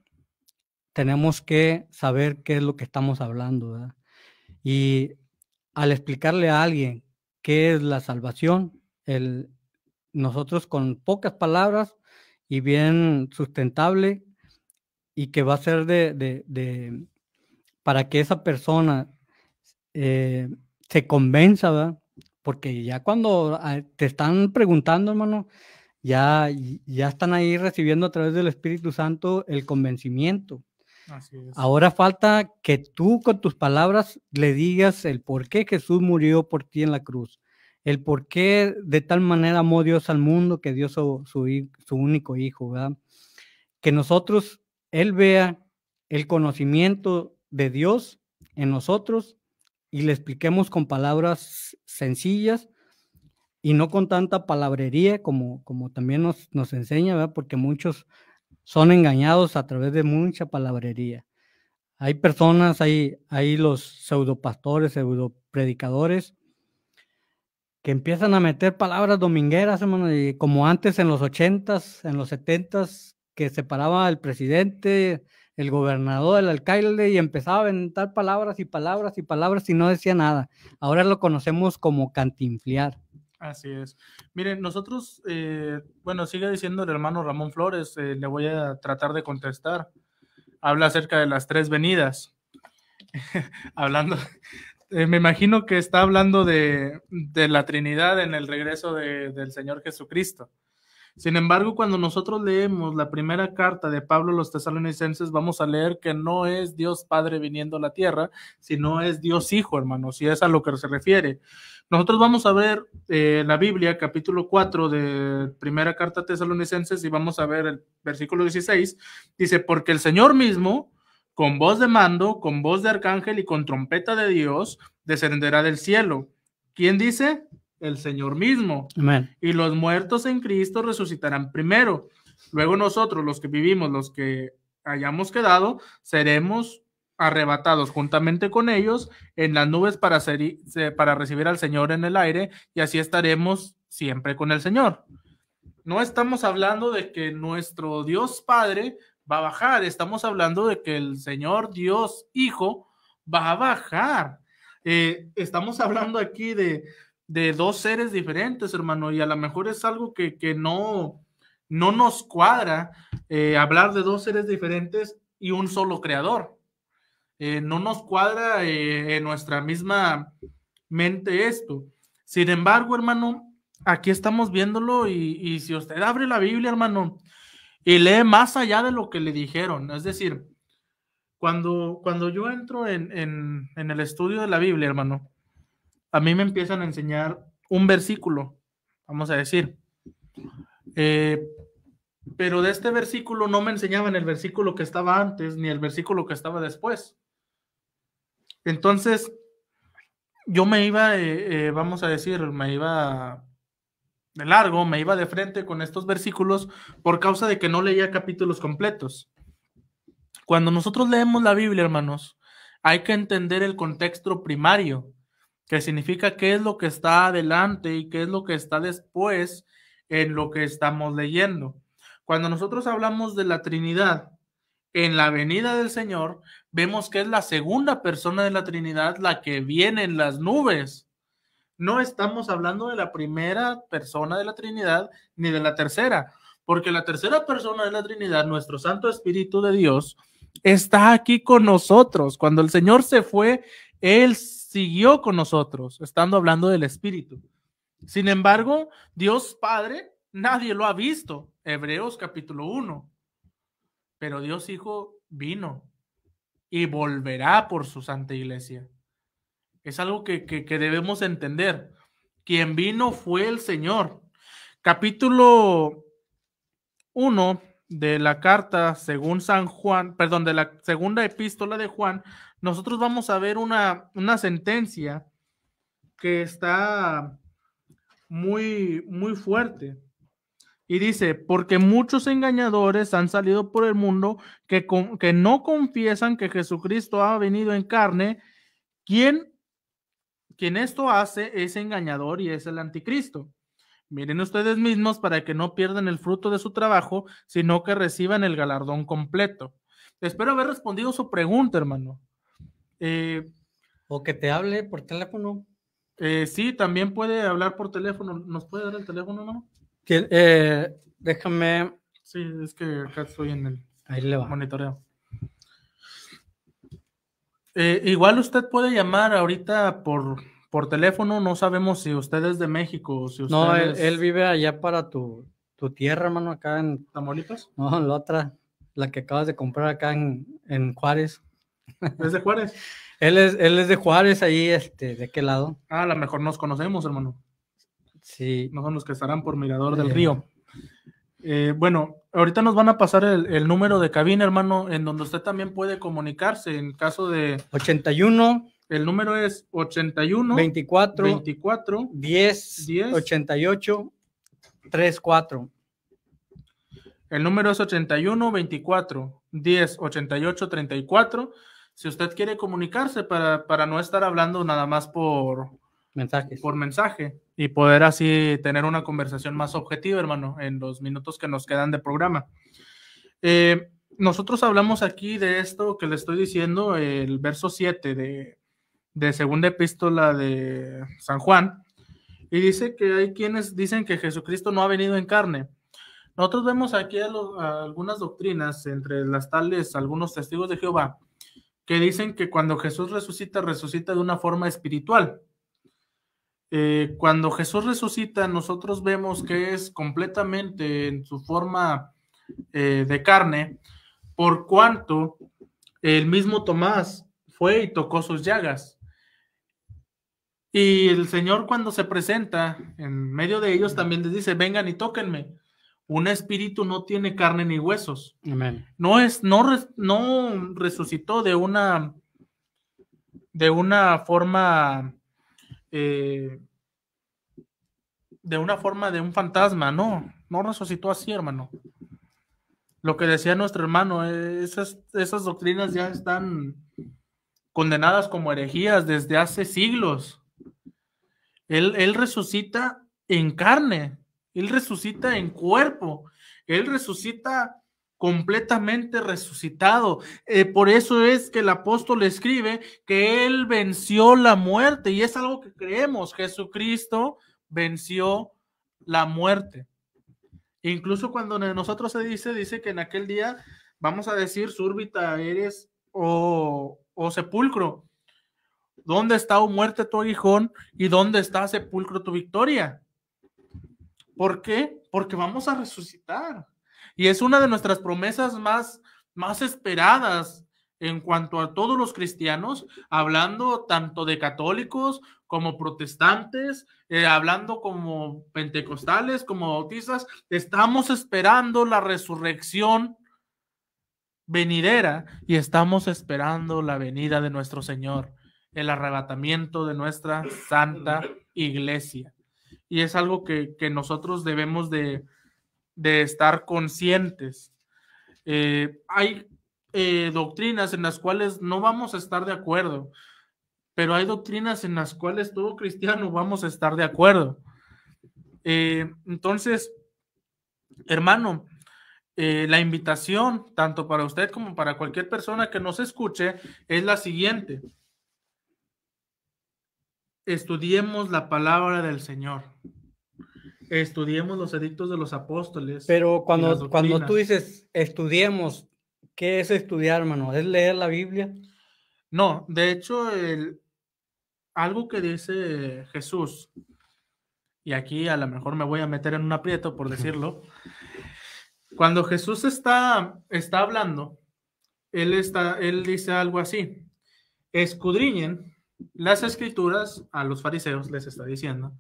tenemos que saber qué es lo que estamos hablando, Y al explicarle a alguien qué es la salvación, nosotros con pocas palabras y bien sustentable y que va a ser de, para que esa persona eh, se convenza, Porque ya cuando ah, te están preguntando, hermano, ya, ya están ahí recibiendo a través del Espíritu Santo el convencimiento. Ahora falta que tú con tus palabras le digas el por qué Jesús murió por ti en la cruz el por qué de tal manera amó Dios al mundo que dios su, su, su único hijo, ¿verdad? Que nosotros, Él vea el conocimiento de Dios en nosotros y le expliquemos con palabras sencillas y no con tanta palabrería como, como también nos, nos enseña, ¿verdad? Porque muchos son engañados a través de mucha palabrería. Hay personas, hay, hay los pseudopastores, pseudopredicadores, que empiezan a meter palabras domingueras, como antes en los ochentas, en los setentas, que separaba el presidente, el gobernador, el alcalde, y empezaba a aventar palabras y palabras y palabras y no decía nada. Ahora lo conocemos como cantinfliar. Así es. Miren, nosotros, eh, bueno, sigue diciendo el hermano Ramón Flores, eh, le voy a tratar de contestar. Habla acerca de las tres venidas. hablando, eh, me imagino que está hablando de, la Trinidad en el regreso del Señor Jesucristo. Sin embargo, cuando nosotros leemos la primera carta de Pablo a los tesalonicenses, vamos a leer que no es Dios Padre viniendo a la tierra, sino es Dios Hijo, hermanos, si es a lo que se refiere. Nosotros vamos a ver eh, la Biblia, capítulo 4 de primera carta a tesalonicenses, y vamos a ver el versículo 16, dice, porque el Señor mismo con voz de mando, con voz de arcángel y con trompeta de Dios, descenderá del cielo. ¿Quién dice? El Señor mismo. Y los muertos en Cristo resucitarán primero. Luego nosotros, los que vivimos, los que hayamos quedado, seremos arrebatados juntamente con ellos en las nubes para, ser, para recibir al Señor en el aire y así estaremos siempre con el Señor. No estamos hablando de que nuestro Dios Padre va a bajar. Estamos hablando de que el Señor Dios Hijo va a bajar. Eh, estamos hablando aquí de, dos seres diferentes, hermano, y a lo mejor es algo que, no, no nos cuadra eh, hablar de dos seres diferentes y un solo creador. Eh, no nos cuadra en nuestra misma mente esto. Sin embargo, hermano, aquí estamos viéndolo y si usted abre la Biblia, hermano, y lee más allá de lo que le dijeron. Es decir, cuando, cuando yo entro en, en, el estudio de la Biblia, hermano, a mí me empiezan a enseñar un versículo, vamos a decir. Eh, pero de este versículo no me enseñaban el versículo que estaba antes ni el versículo que estaba después. Entonces, yo me iba, eh, eh, vamos a decir, me iba de largo, me iba de frente con estos versículos por causa de que no leía capítulos completos. Cuando nosotros leemos la Biblia, hermanos, hay que entender el contexto primario, que significa qué es lo que está adelante y qué es lo que está después en lo que estamos leyendo. Cuando nosotros hablamos de la Trinidad, en la venida del Señor, vemos que es la segunda persona de la Trinidad la que viene en las nubes no estamos hablando de la primera persona de la Trinidad ni de la tercera, porque la tercera persona de la Trinidad, nuestro Santo Espíritu de Dios, está aquí con nosotros. Cuando el Señor se fue, Él siguió con nosotros, estando hablando del Espíritu. Sin embargo, Dios Padre, nadie lo ha visto. Hebreos capítulo 1. Pero Dios Hijo vino y volverá por su santa iglesia. Es algo que, debemos entender. Quien vino fue el Señor. Capítulo 1 de la carta según San Juan, perdón, de la segunda epístola de Juan, nosotros vamos a ver una, una sentencia que está muy, muy fuerte. Y dice, porque muchos engañadores han salido por el mundo que, que no confiesan que Jesucristo ha venido en carne, quien quien esto hace es engañador y es el anticristo. Miren ustedes mismos para que no pierdan el fruto de su trabajo, sino que reciban el galardón completo. Espero haber respondido su pregunta, hermano. Eh, o que te hable por teléfono. Eh, sí, también puede hablar por teléfono. ¿Nos puede dar el teléfono, hermano? Eh, déjame. Sí, es que acá estoy en el monitoreo. Eh, igual usted puede llamar ahorita por, por teléfono, no sabemos si usted es de México. Si usted no, él, vive allá para tu, tu, tierra, hermano, acá en... Tamolitos, No, la otra, la que acabas de comprar acá en, Juárez. ¿Es de Juárez? él, es, él es de Juárez, ahí, este, ¿de qué lado? Ah, a lo mejor nos conocemos, hermano. Sí. No son los que estarán por Mirador del Río. Eh, bueno, ahorita nos van a pasar el, número de cabina, hermano, en donde usted también puede comunicarse en caso de... 81. El número es 81. 24. 24. 10. 10 88. 34. El número es 81 24 10 88 34. Si usted quiere comunicarse para no estar hablando nada más por, Mensajes. Por mensaje. Y poder así tener una conversación más objetiva, hermano, en los minutos que nos quedan de programa. Eh, nosotros hablamos aquí de esto que le estoy diciendo, el verso 7 de, de segunda epístola de San Juan, y dice que hay quienes dicen que Jesucristo no ha venido en carne. Nosotros vemos aquí algunas doctrinas, entre las tales algunos testigos de Jehová, que dicen que cuando Jesús resucita, resucita de una forma espiritual. Eh, cuando Jesús resucita, nosotros vemos que es completamente en su forma eh, de carne, por cuanto el mismo Tomás fue y tocó sus llagas. Y el Señor cuando se presenta en medio de ellos también les dice, vengan y tóquenme. Un espíritu no tiene carne ni huesos. No es, no, no resucitó de una, de una forma eh, de una forma de un fantasma, no, no resucitó así, hermano. Lo que decía nuestro hermano, esas, esas doctrinas ya están condenadas como herejías desde hace siglos. Él, él resucita en carne, él resucita en cuerpo, él resucita completamente resucitado. Eh, por eso es que el apóstol escribe que Él venció la muerte y es algo que creemos. Jesucristo venció la muerte. Incluso cuando nosotros se dice, dice que en aquel día vamos a decir, súrbita eres o, oh, oh sepulcro. ¿Dónde está, o oh muerte, tu aguijón? ¿Y dónde está, sepulcro, tu victoria? ¿Por qué? Porque vamos a resucitar. Y es una de nuestras promesas más, más esperadas en cuanto a todos los cristianos, hablando tanto de católicos como protestantes, eh, hablando como pentecostales, como bautistas, estamos esperando la resurrección venidera y estamos esperando la venida de nuestro Señor, el arrebatamiento de nuestra santa iglesia. Y es algo que, que nosotros debemos de, de estar conscientes. Eh, hay eh, doctrinas en las cuales no vamos a estar de acuerdo, pero hay doctrinas en las cuales todo cristiano vamos a estar de acuerdo. Eh, entonces, hermano, la invitación, tanto para usted como para cualquier persona que nos escuche, es la siguiente. Estudiemos la palabra del Señor. Estudiemos los edictos de los apóstoles. Pero cuando, cuando tú dices estudiemos, ¿qué es estudiar, hermano? ¿Es leer la Biblia? No, de hecho, algo que dice Jesús, y aquí a lo mejor me voy a meter en un aprieto por decirlo, cuando Jesús está, está hablando, él, está, él dice algo así, escudriñen las escrituras, a los fariseos les está diciendo,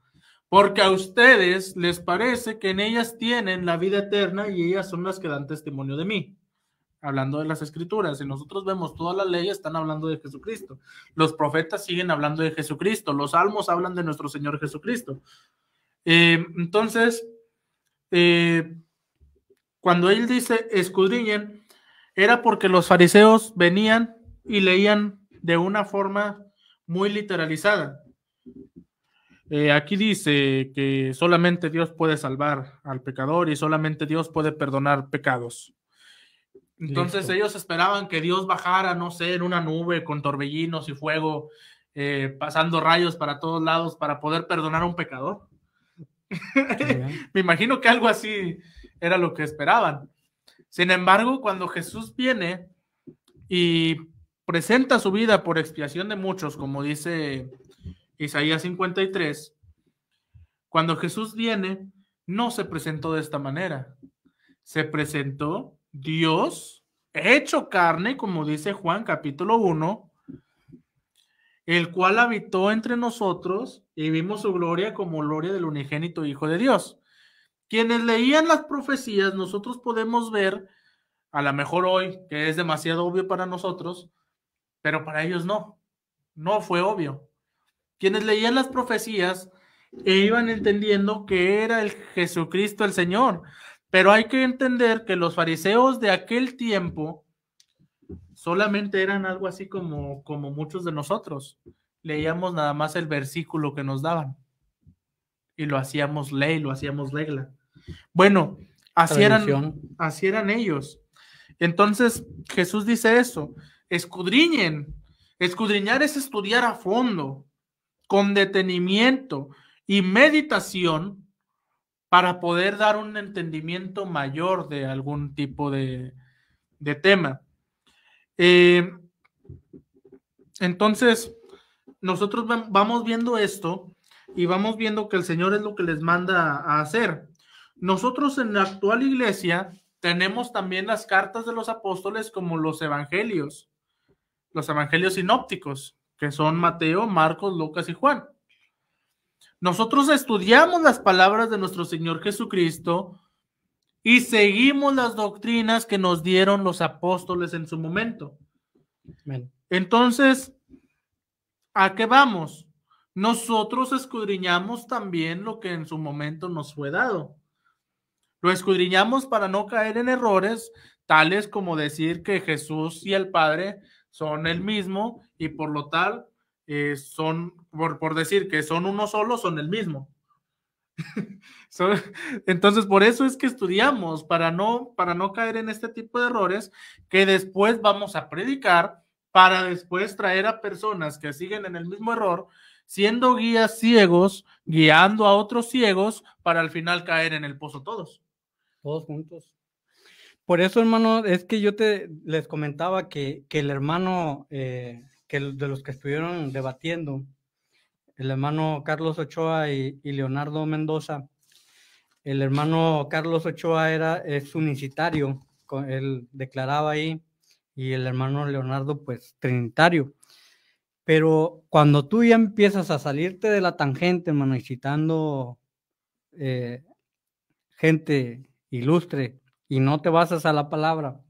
porque a ustedes les parece que en ellas tienen la vida eterna y ellas son las que dan testimonio de mí. Hablando de las escrituras, si nosotros vemos todas las leyes, están hablando de Jesucristo. Los profetas siguen hablando de Jesucristo. Los salmos hablan de nuestro Señor Jesucristo. Eh, entonces, eh, cuando él dice escudriñen, era porque los fariseos venían y leían de una forma muy literalizada. Eh, aquí dice que solamente Dios puede salvar al pecador y solamente Dios puede perdonar pecados. Entonces ellos esperaban que Dios bajara, no sé, en una nube con torbellinos y fuego, eh, pasando rayos para todos lados para poder perdonar a un pecador. Me imagino que algo así era lo que esperaban. Sin embargo, cuando Jesús viene y presenta su vida por expiación de muchos, como dice Isaías 53, cuando Jesús viene, no se presentó de esta manera. Se presentó Dios hecho carne, como dice Juan capítulo 1, el cual habitó entre nosotros y vimos su gloria como gloria del unigénito Hijo de Dios. Quienes leían las profecías, nosotros podemos ver, a lo mejor hoy, que es demasiado obvio para nosotros, pero para ellos no, no fue obvio. Quienes leían las profecías e iban entendiendo que era el Jesucristo el Señor. Pero hay que entender que los fariseos de aquel tiempo solamente eran algo así como, como muchos de nosotros. Leíamos nada más el versículo que nos daban. Y lo hacíamos ley, lo hacíamos regla. Bueno, así eran, así eran ellos. Entonces Jesús dice eso, escudriñen. Escudriñar es estudiar a fondo con detenimiento y meditación para poder dar un entendimiento mayor de algún tipo de, tema. Eh, entonces, nosotros vamos viendo esto y vamos viendo que el Señor es lo que les manda a hacer. Nosotros en la actual iglesia tenemos también las cartas de los apóstoles como los evangelios, los evangelios sinópticos que son Mateo, Marcos, Lucas y Juan. Nosotros estudiamos las palabras de nuestro Señor Jesucristo y seguimos las doctrinas que nos dieron los apóstoles en su momento. Entonces, ¿a qué vamos? Nosotros escudriñamos también lo que en su momento nos fue dado. Lo escudriñamos para no caer en errores tales como decir que Jesús y el Padre son el mismo y por lo tal eh, son, por, decir que son uno solo, son el mismo. entonces, por eso es que estudiamos, para no, para no caer en este tipo de errores que después vamos a predicar para después traer a personas que siguen en el mismo error, siendo guías ciegos, guiando a otros ciegos para al final caer en el pozo todos. Todos juntos. Por eso, hermano, es que yo te les comentaba que, el hermano eh, que de los que estuvieron debatiendo, el hermano Carlos Ochoa y, Leonardo Mendoza, el hermano Carlos Ochoa era, es unicitario, él declaraba ahí, y el hermano Leonardo, pues, trinitario. Pero cuando tú ya empiezas a salirte de la tangente, hermano, y eh, gente ilustre y no te basas a la palabra,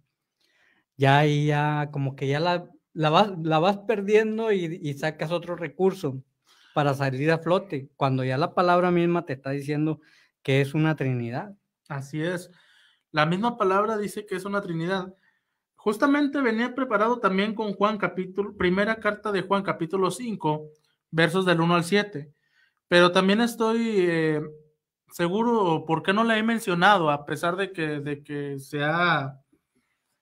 ya ahí ya como que ya la, la vas, perdiendo y, sacas otro recurso para salir a flote, cuando ya la palabra misma te está diciendo que es una trinidad. Así es. La misma palabra dice que es una trinidad. Justamente venía preparado también con Juan capítulo, primera carta de Juan capítulo 5, versos del 1 al 7. Pero también estoy eh, seguro, porque no la he mencionado? A pesar de que, de que se, ha,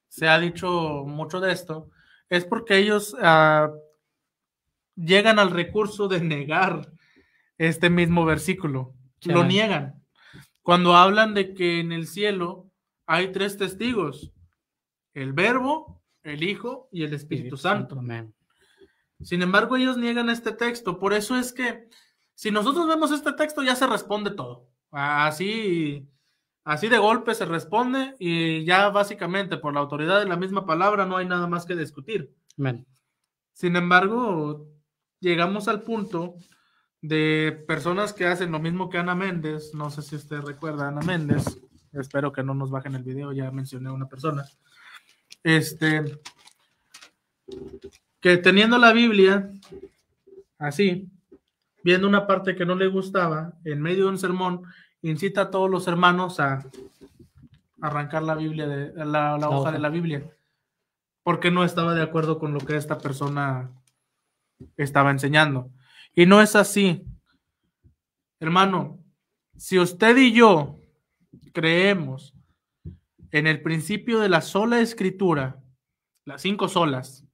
se ha dicho mucho de esto, es porque ellos ah, llegan al recurso de negar este mismo versículo. Lo niegan. Cuando hablan de que en el cielo hay tres testigos, el verbo, el Hijo y el Espíritu, Santo Sin embargo, ellos niegan este texto. Por eso es que si nosotros vemos este texto ya se responde todo. Así Así de golpe se responde y ya básicamente por la autoridad de la misma palabra no hay nada más que discutir. Sin embargo, llegamos al punto de personas que hacen lo mismo que Ana Méndez. No sé si usted recuerda a Ana Méndez. Espero que no nos bajen el video, ya mencioné a una persona. Este, que teniendo la Biblia así, viendo una parte que no le gustaba, en medio de un sermón, incita a todos los hermanos a arrancar la Biblia de la, hoja de la Biblia, porque no estaba de acuerdo con lo que esta persona estaba enseñando. Y no es así. Hermano, si usted y yo creemos en el principio de la sola escritura, las cinco solas,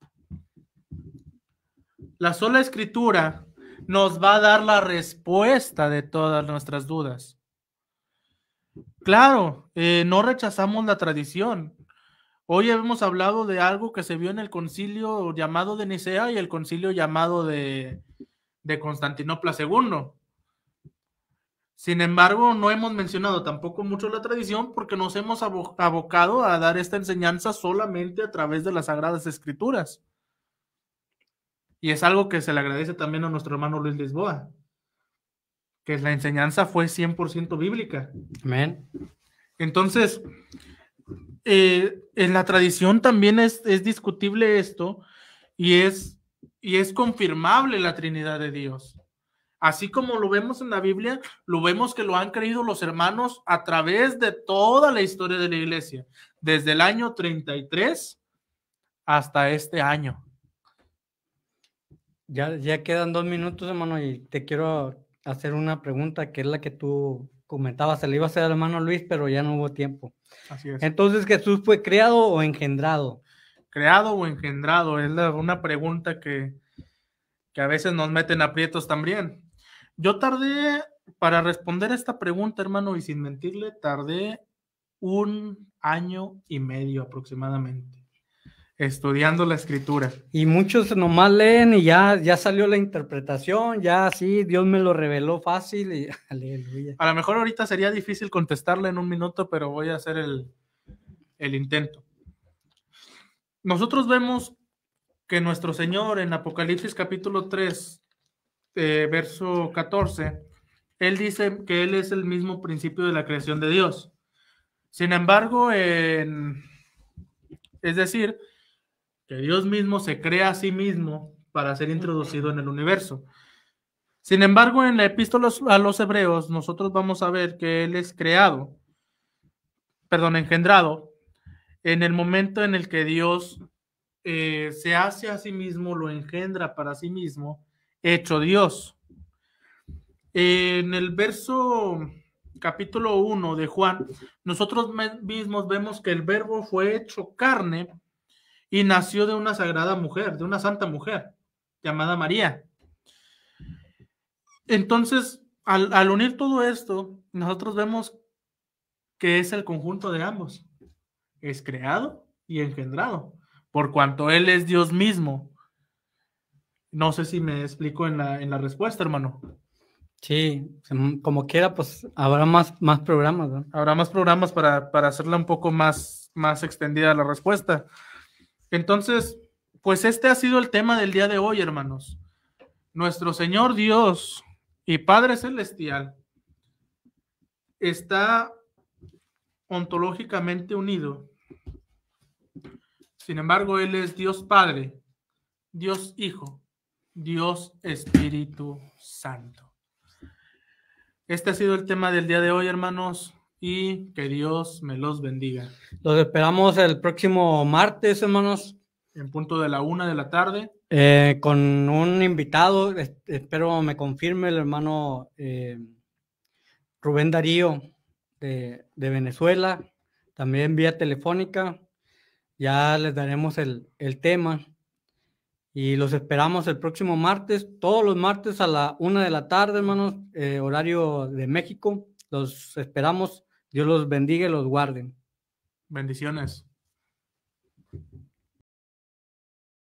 la sola escritura nos va a dar la respuesta de todas nuestras dudas. Claro, eh, no rechazamos la tradición. Hoy hemos hablado de algo que se vio en el concilio llamado de Nicea y el concilio llamado de, Constantinopla II. Sin embargo, no hemos mencionado tampoco mucho la tradición porque nos hemos abocado a dar esta enseñanza solamente a través de las Sagradas Escrituras. Y es algo que se le agradece también a nuestro hermano Luis Lisboa que la enseñanza fue 100% bíblica. Amén. Entonces, eh, en la tradición también es, discutible esto y es, y es confirmable la Trinidad de Dios. Así como lo vemos en la Biblia, lo vemos que lo han creído los hermanos a través de toda la historia de la iglesia, desde el año 33 hasta este año. Ya, ya quedan dos minutos, hermano, y te quiero, hacer una pregunta que es la que tú comentabas, se le iba a hacer al hermano Luis, pero ya no hubo tiempo. Así es. Entonces, ¿Jesús fue creado o engendrado? Creado o engendrado, es una pregunta que, que a veces nos meten aprietos también. Yo tardé para responder esta pregunta, hermano, y sin mentirle, tardé un año y medio aproximadamente estudiando la escritura. Y muchos nomás leen y ya, ya salió la interpretación, ya sí, Dios me lo reveló fácil y aleluya. A lo mejor ahorita sería difícil contestarle en un minuto, pero voy a hacer el, intento. Nosotros vemos que nuestro Señor en Apocalipsis capítulo 3, eh, verso 14, Él dice que Él es el mismo principio de la creación de Dios. Sin embargo, es decir, que Dios mismo se crea a sí mismo para ser introducido en el universo. Sin embargo, en la epístola a los hebreos, nosotros vamos a ver que Él es creado, perdón, engendrado, en el momento en el que Dios eh, se hace a sí mismo, lo engendra para sí mismo, hecho Dios. En el verso capítulo 1 de Juan, nosotros mismos vemos que el verbo fue hecho carne y nació de una sagrada mujer, de una santa mujer llamada María. Entonces, al, unir todo esto, nosotros vemos que es el conjunto de ambos. Es creado y engendrado, por cuanto Él es Dios mismo. No sé si me explico en la, en la respuesta, hermano. Sí, mm, como quiera, pues habrá más, más programas. Habrá más programas para, para hacerla un poco más, más extendida la respuesta. Entonces, pues este ha sido el tema del día de hoy, hermanos. Nuestro Señor Dios y Padre Celestial está ontológicamente unido. Sin embargo, Él es Dios Padre, Dios Hijo, Dios Espíritu Santo. Este ha sido el tema del día de hoy, hermanos y que Dios me los bendiga. Los esperamos el próximo martes, hermanos. En punto de la una de la tarde. Eh, con un invitado, espero me confirme el hermano eh, Rubén Darío de, Venezuela, también vía telefónica. Ya les daremos el, tema. Y los esperamos el próximo martes, todos los martes a la una de la tarde, hermanos, eh, horario de México. Los esperamos. Dios los bendiga y los guarde. Bendiciones.